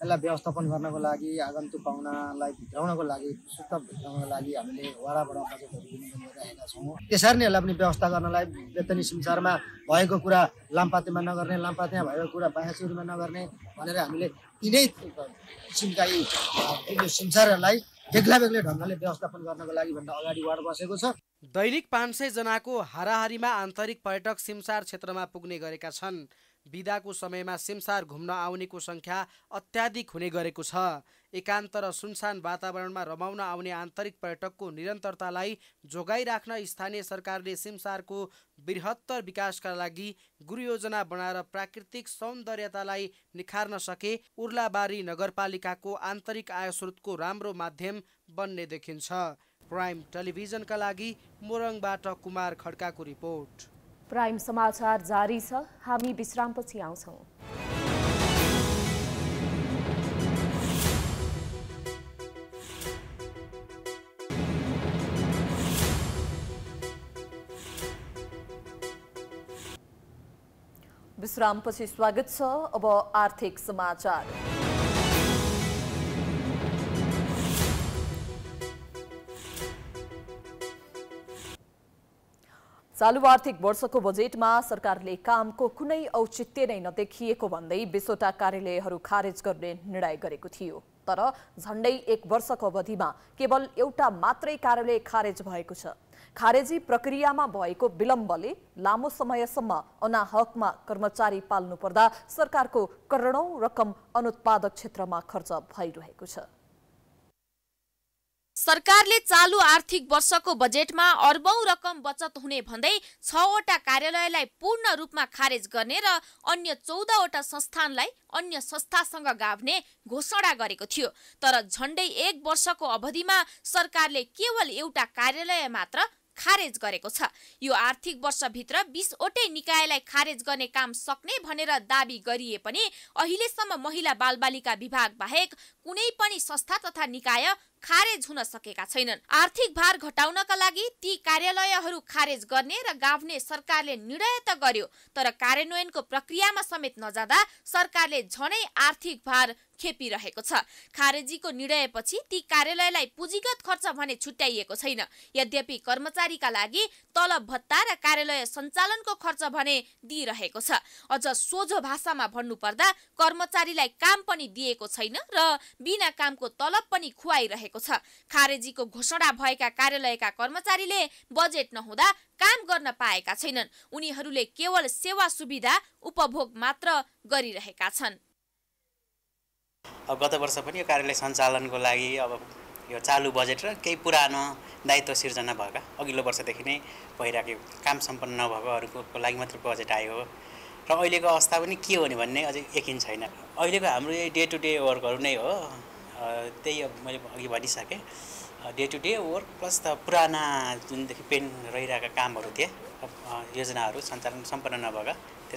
यसलाई व्यवस्थापन गर्नको लागि आगन्तुक पाहुनालाई भित्राउनको लागि शुद्ध भित्राउनको लागि हामीले वडाबाट बजेटहरू गरिरहेका छौँ त्यसरी नै यसलाई पनि व्यवस्था गर्नलाई वेतनी सिमसारमा भएको कुरा लामपातेमा नगर्ने लामपातेमा भएको कुरा बायाचुरीमा नगर्ने भनेर हामीले तिनै किसिमका यी सिमसारहरूलाई बेग्ला बेग्लै ढङ्गले व्यवस्थापन गर्नको लागि भन्दा अगाडि वार्ड बसेको छ दैनिक पाँच सय जनाको हाराहारीमा आन्तरिक पर्यटक सिमसार क्षेत्रमा पुग्ने गरेका छन् विदाको समयमा सिमसार घुम्न आउनेको सङ्ख्या अत्याधिक हुने गरेको छ एकान्त र सुनसान वातावरणमा रमाउन आउने आन्तरिक पर्यटकको निरन्तरतालाई जोगाइराख्न स्थानीय सरकारले सिमसारको बृहत्तर विकासका लागि गुरुयोजना बनाएर प्राकृतिक सौन्दर्यतालाई निखार्न सके उर्लाबारी नगरपालिकाको आन्तरिक आयस्रोतको राम्रो माध्यम बन्ने देखिन्छ प्राइम टेलिभिजनका लागि मोरङबाट कुमार खड्काको रिपोर्ट प्राइम समाचार जारी छ हामी विश्रामपछि आउँछौँ विश्रामपछि स्वागत छ अब आर्थिक समाचार चालु आर्थिक वर्षको बजेटमा सरकारले कामको कुनै औचित्य नै नदेखिएको भन्दै बिसवटा कार्यालयहरू खारेज गर्ने निर्णय गरेको थियो तर झण्डै एक वर्षको अवधिमा केवल एउटा मात्रै कार्यालय खारेज भएको छ खारेजी प्रक्रियामा भएको विलम्बले लामो समयसम्म अनाहकमा कर्मचारी पाल्नुपर्दा सरकारको करोडौँ रकम अनुत्पादक क्षेत्रमा खर्च भइरहेको छ सरकारले चालु आर्थिक वर्षको बजेटमा अर्बौं रकम बचत हुने भन्दै छवटा कार्यालयलाई पूर्ण रूपमा खारेज गर्ने र अन्य चौधवटा संस्थानलाई अन्य संस्थासँग गाभ्ने घोषणा गरेको थियो तर झन्डै एक वर्षको अवधिमा सरकारले केवल एउटा कार्यालय मात्र खारेज गरेको छ यो आर्थिक वर्षभित्र बिसवटै निकायलाई खारेज गर्ने काम सक्ने भनेर दावी गरिए पनि अहिलेसम्म महिला बालबालिका विभाग बाहेक कुनै पनि संस्था तथा निकाय खारेज हुन सकेका छैनन् आर्थिक भार घटाउनका लागि ती कार्यालयहरू खारेज गर्ने र गाभ्ने सरकारले निर्णय त गर्यो तर कार्यान्वयनको प्रक्रियामा समेत नजाँदा सरकारले झनै आर्थिक भार खेपिरहेको छ खारेजीको निर्णयपछि ती कार्यालयलाई पुँजीगत खर्च भने छुट्याइएको छैन यद्यपि कर्मचारीका लागि तलब भत्ता र कार्यालय सञ्चालनको खर्च भने दिइरहेको छ अझ सोझो भाषामा भन्नुपर्दा कर्मचारीलाई काम पनि दिएको छैन र बिना कामको तलब पनि खुवाइरहेको भनेको छ खारेजीको घोषणा भएका कार्यालयका कर्मचारीले बजेट नहुँदा काम गर्न पाएका छैनन् उनीहरूले केवल सेवा सुविधा उपभोग मात्र गरिरहेका छन् गत वर्ष पनि यो कार्यालय सञ्चालनको लागि अब यो चालु बजेट र केही पुरानो दायित्व सिर्जना भएका अघिल्लो वर्षदेखि नै भइरहेको काम सम्पन्न नभएकोहरूको लागि मात्र बजेट आयो र अहिलेको अवस्था पनि के हो भने भन्ने अझै यकिन छैन अहिलेको हाम्रो यही डे टु डे वर्कहरू नै हो त्यही अब मैले अघि भनिसकेँ day to day work plus त पुराना जुनदेखि पेन रहिरहेका कामहरू थिए योजनाहरू सञ्चालन सम्पन्न नभएका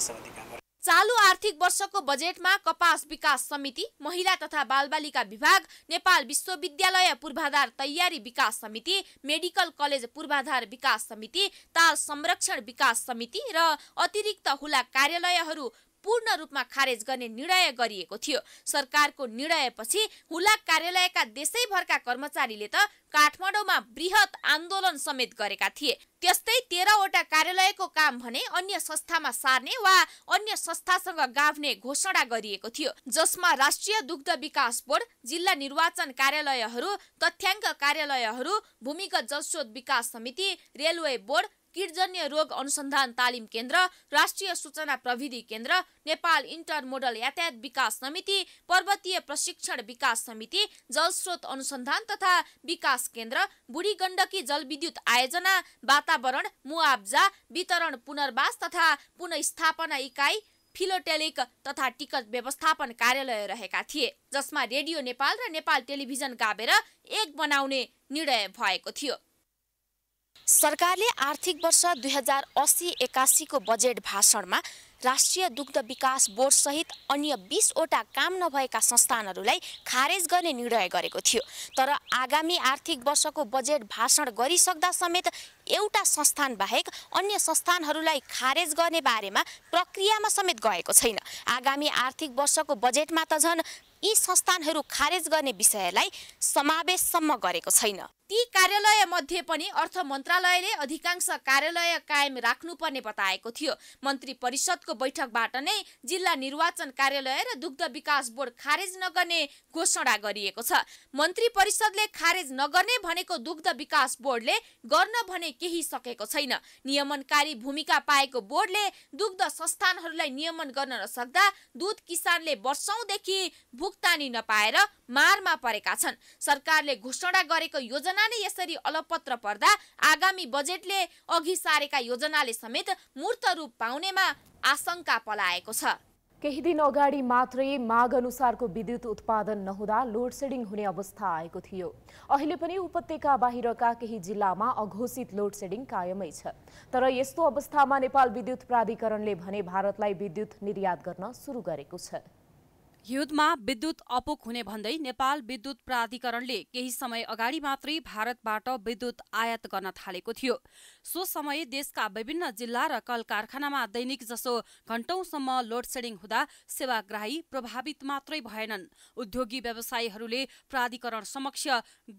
सम्बन्धी कामहरू चालु आर्थिक वर्षको बजेटमा कपास विकास समिति महिला तथा बालबालिका विभाग नेपाल विश्वविद्यालय पूर्वाधार तयारी विकास समिति मेडिकल कलेज पूर्वाधार विकास समिति ताल संरक्षण विकास समिति र अतिरिक्त हुला कार्यालयहरू पूर्ण रूपमा खारेज गर्ने निर्णय गरिएको थियो सरकारको निर्णयपछि हुलाक कार्यालयका देशैभरका कर्मचारीले त काठमाडौँमा वृहत आन्दोलन समेत गरेका थिए त्यस्तै तेह्रवटा कार्यालयको काम भने अन्य संस्थामा सार्ने वा अन्य संस्थासँग गाभ्ने घोषणा गरिएको थियो जसमा राष्ट्रिय दुग्ध विकास बोर्ड जिल्ला निर्वाचन कार्यालयहरू तथ्याङ्क कार्यालयहरू भूमिगत जलस्रोत विकास समिति रेलवे बोर्ड किटजन्य रोग अनुसन्धान तालिम केन्द्र राष्ट्रिय सूचना प्रविधि केन्द्र नेपाल इन्टर मोडल यातायात विकास समिति पर्वतीय प्रशिक्षण विकास समिति जलस्रोत अनुसन्धान तथा विकास केन्द्र बुढी गण्डकी जलविद्युत आयोजना वातावरण मुआब्जा वितरण पुनर्वास तथा पुनस्थापना इकाइ फिलोटेलिक तथा टिकट व्यवस्थापन कार्यालय रहेका थिए जसमा रेडियो नेपाल र नेपाल टेलिभिजन गाबेर एक बनाउने निर्णय भएको थियो सरकारले आर्थिक वर्ष दुई हजार असी एकासीको बजेट भाषणमा राष्ट्रिय दुग्ध विकास बोर्डसहित अन्य बिसवटा काम नभएका संस्थानहरूलाई खारेज गर्ने निर्णय गरेको थियो तर आगामी आर्थिक वर्षको बजेट भाषण गरिसक्दा समेत एउटा संस्थान बाहेक अन्य संस्थानहरूलाई खारेज गर्ने बारेमा प्रक्रियामा समेत गएको छैन आगामी आर्थिक वर्षको बजेटमा त झन् यी संस्थानहरू खारेज गर्ने विषयलाई समावेशसम्म गरेको छैन ती कार्यालय मध्ये पनि अर्थ मन्त्रालयले अधिकांश कार्यालय कायम राख्नुपर्ने बताएको थियो मन्त्री परिषदको बैठकबाट नै जिल्ला निर्वाचन कार्यालय र दुग्ध विकास बोर्ड खारेज नगर्ने घोषणा गरिएको छ मन्त्री परिषदले खारेज नगर्ने भनेको दुग्ध विकास बोर्डले गर्न भने केही सकेको छैन नियमनकारी भूमिका पाएको बोर्डले दुग्ध संस्थानहरूलाई नियमन गर्न नसक्दा दुध किसानले वर्षौंदेखि भुक्तानी नपाएर मारमा परेका छन् सरकारले घोषणा गरेको योजना योजनाले यसरी अलपत्र पर्दा आगामी बजेटले अघि सारेका योजनाले समेत मूर्त रूप पाउनेमा आशंका पलाएको छ केही दिन अगाडि मात्रै माग अनुसारको विद्युत उत्पादन नहुँदा लोडसेडिङ हुने अवस्था आएको थियो अहिले पनि उपत्यका बाहिरका केही जिल्लामा अघोषित लोडसेडिङ कायमै छ तर यस्तो अवस्थामा नेपाल विद्युत प्राधिकरणले भने भारतलाई विद्युत निर्यात गर्न सुरु गरेको छ हिउँदमा विद्युत अपुक हुने भन्दै नेपाल विद्युत प्राधिकरणले केही समय अगाडि मात्रै भारतबाट विद्युत आयात गर्न थालेको थियो सो समय देशका विभिन्न जिल्ला र कल कारखानामा दैनिक जसो घन्टौँसम्म लोडसेडिङ हुँदा सेवाग्राही प्रभावित मात्रै भएनन् उद्योगी व्यवसायीहरूले प्राधिकरण समक्ष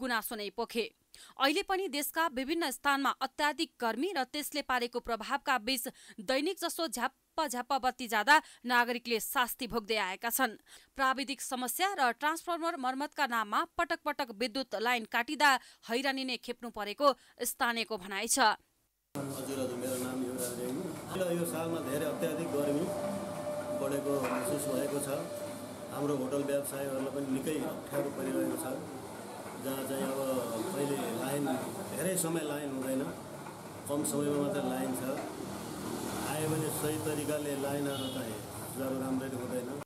गुनासो नै पोखे अहिले पनि देशका विभिन्न स्थानमा अत्याधिक गर्मी र त्यसले पारेको प्रभावका बीच दैनिक जसो झ्याप झ्याप्प झ्याप्प बत्ती जाँदा नागरिकले शास्ति भोग्दै आएका छन् प्राविधिक समस्या र ट्रान्सफर्मर मर्मतका नाममा पटक पटक विद्युत लाइन काटिँदा हैरानी नै खेप्नु परेको स्थानीयको भनाइ छ यो धेरै अत्याधिक बढेको महसुस भएको छ हाम्रो होटल व्यवसायहरूलाई पनि निकै अप्ठ्यारो परिरहेको छ जहाँ चाहिँ अब पहिले लाइन धेरै समय लाइन हुँदैन कम समयमा मात्र लाइन छ आयो भने सही तरिकाले लाइन चाहिँ जब राम्ररी हुँदैन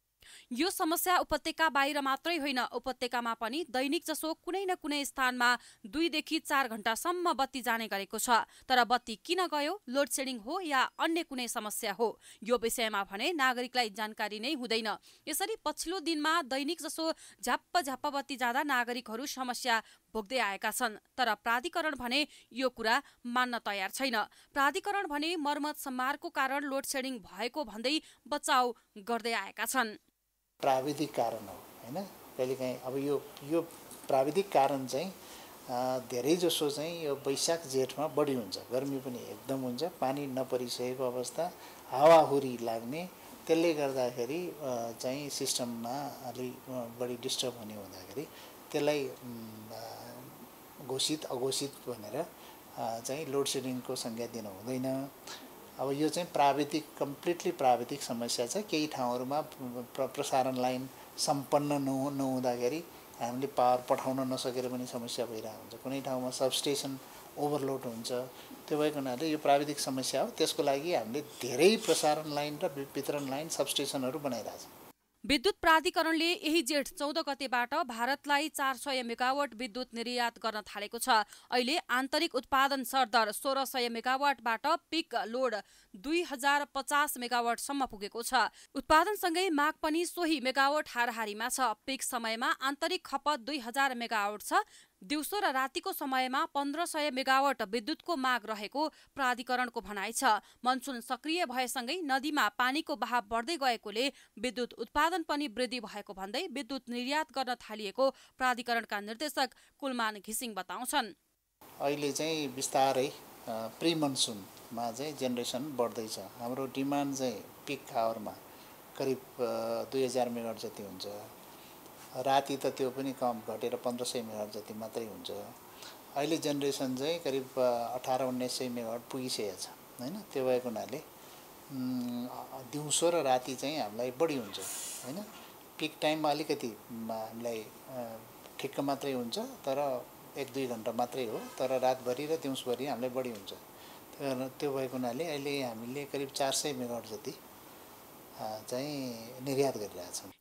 यो समस्या उपत्यका बाहिर मात्रै होइन उपत्यकामा पनि दैनिक जसो कुनै न कुनै स्थानमा दुईदेखि चार घण्टासम्म बत्ती जाने गरेको छ तर बत्ती किन गयो लोड सेडिङ हो या अन्य कुनै समस्या हो यो विषयमा भने नागरिकलाई जानकारी नै हुँदैन यसरी पछिल्लो दिनमा दैनिक जसो झ्याप्प झ्याप्प बत्ती जाँदा नागरिकहरू समस्या भोग्दै आएका छन् तर प्राधिकरण भने यो कुरा मान्न तयार छैन प्राधिकरण भने मर्मत सम्हारको कारण लोड सेडिङ भएको भन्दै बचाउ गर्दै आएका छन् प्राविधिक कारण हो होइन कहिलेकाहीँ अब यो यो प्राविधिक कारण चाहिँ धेरैजसो चाहिँ यो वैशाख जेठमा बढी हुन्छ गर्मी पनि एकदम हुन्छ पानी नपरिसकेको अवस्था हावाहुरी लाग्ने त्यसले गर्दाखेरि चाहिँ सिस्टममा अलि बढी डिस्टर्ब हुने हुँदाखेरि त्यसलाई घोषित अघोषित भनेर चाहिँ लोड सेडिङको संज्ञा दिनु हुँदैन अब यो चाहिँ प्राविधिक कम्प्लिटली प्राविधिक समस्या छ केही ठाउँहरूमा प्र प्रसारण लाइन सम्पन्न नहु नहुँदाखेरि हामीले पावर पठाउन नसकेर पनि समस्या भइरहेको हुन्छ कुनै ठाउँमा सबस्टेसन ओभरलोड हुन्छ त्यो भएको हुनाले यो प्राविधिक समस्या हो त्यसको लागि हामीले धेरै प्रसारण लाइन र वितरण लाइन सबस्टेसनहरू बनाइरहेछौँ विद्युत प्राधिकरणले यही जेठ चौध गतेबाट भारतलाई चार सय मेगावट विद्युत निर्यात गर्न थालेको छ अहिले आन्तरिक उत्पादन सरदर सोह्र सय मेगावटबाट पिक लोड दुई हजार पचास मेगावटसम्म पुगेको छ उत्पादनसँगै माग पनि सोही मेगावट हाराहारीमा छ पिक समयमा आन्तरिक खपत दुई हजार मेगावट छ दिउँसो र रातिको समयमा पन्ध्र सय मेगावट विद्युतको माग रहेको प्राधिकरणको भनाइ छ मनसुन सक्रिय भएसँगै नदीमा पानीको बहाव बढ्दै गएकोले विद्युत उत्पादन पनि वृद्धि भएको भन्दै विद्युत निर्यात गर्न थालिएको प्राधिकरणका निर्देशक कुलमान घिसिङ बताउँछन् अहिले चाहिँ बिस्तारै प्रि मनसुनमा चाहिँ जेनेरेसन बढ्दैछ हाम्रो डिमान्ड चाहिँ पिक आवरमा करिब दुई हजार मेगावट जति हुन्छ राति त त्यो पनि कम घटेर पन्ध्र सय मेगावट जति मात्रै हुन्छ अहिले जेनेरेसन चाहिँ करिब अठार उन्नाइस सय मेगावट पुगिसकेको छ होइन त्यो भएको हुनाले दिउँसो र राति चाहिँ हामीलाई बढी हुन्छ होइन पिक टाइममा अलिकति हामीलाई ठिक्क मात्रै हुन्छ तर एक दुई घन्टा मात्रै हो तर रातभरि र दिउँसोभरि हामीलाई बढी हुन्छ त्यो त्यो भएको हुनाले अहिले हामीले करिब चार सय मेगावट जति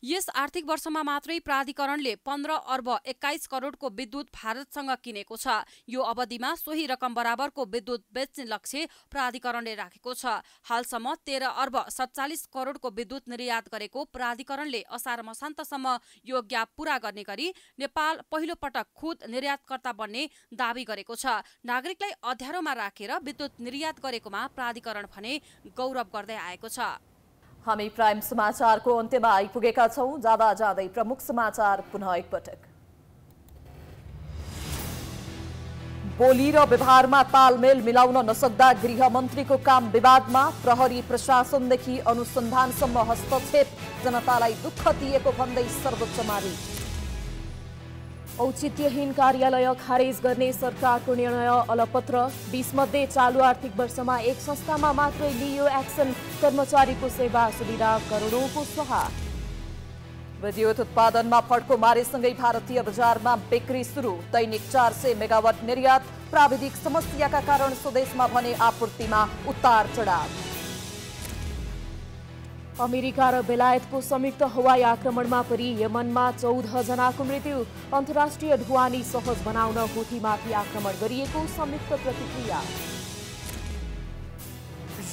यस आर्थिक वर्षमा मात्रै प्राधिकरणले पन्ध्र अर्ब एक्काइस करोडको विद्युत भारतसँग किनेको छ यो अवधिमा सोही रकम बराबरको विद्युत बेच्ने लक्ष्य प्राधिकरणले राखेको छ हालसम्म तेह्र अर्ब सत्तालिस करोडको विद्युत निर्यात गरेको प्राधिकरणले असार मसान्तसम्म यो ग्याप पूरा गर्ने गरी नेपाल पहिलो पटक खुद निर्यातकर्ता बन्ने दावी गरेको छ नागरिकलाई अध्यारोमा राखेर विद्युत निर्यात गरेकोमा प्राधिकरण भने गौरव गर्दै आएको छ हामी प्राइम समाचारको अन्त्यमा आइपुगेका छौँ जाँदा जाँदै प्रमुख समाचार पुनः एकपटक बोली र व्यवहारमा तालमेल मिलाउन नसक्दा गृहमन्त्रीको काम विवादमा प्रहरी प्रशासनदेखि अनुसन्धानसम्म हस्तक्षेप जनतालाई दुःख दिएको भन्दै सर्वोच्चमा रिट औचित्यहीन कार्यालय खारेज गर्ने सरकारको निर्णय अलपत्र बिसमध्ये चालु आर्थिक वर्षमा एक संस्थामा मात्रै लियो एक्सन कर्मचारीको सेवा सुविधा करोडौँको सहा विद्युत उत्पादनमा फड्को मारेसँगै भारतीय बजारमा बिक्री सुरु दैनिक चार सय मेगावट निर्यात प्राविधिक समस्याका कारण स्वदेशमा भने आपूर्तिमा उतार चढाव अमेरिका र बेलायतको संयुक्त हवाई आक्रमणमा परि यमनमा चौध जनाको मृत्यु अन्तर्राष्ट्रिय ढुवानी सहज बनाउन गोठीमाथि आक्रमण गरिएको संयुक्त प्रतिक्रिया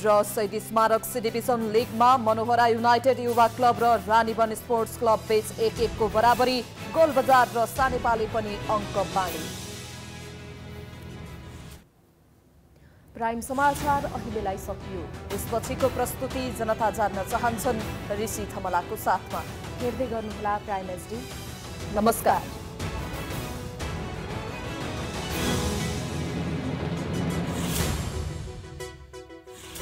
र सैदी स्मारक सी डिभिजन लिगमा मनोहरा युनाइटेड युवा क्लब र रानीवन स्पोर्ट्स क्लब बीच एक एकको बराबरी गोलबजार र सानेपाले पनि अङ्क बाँडे प्राइम समाचार अहिलेलाई सकियो यसपछिको प्रस्तुति जनता जान्न चाहन्छन् ऋषि थमलाको साथमा हेर्दै गर्नुहोला प्राइम एसडी नमस्कार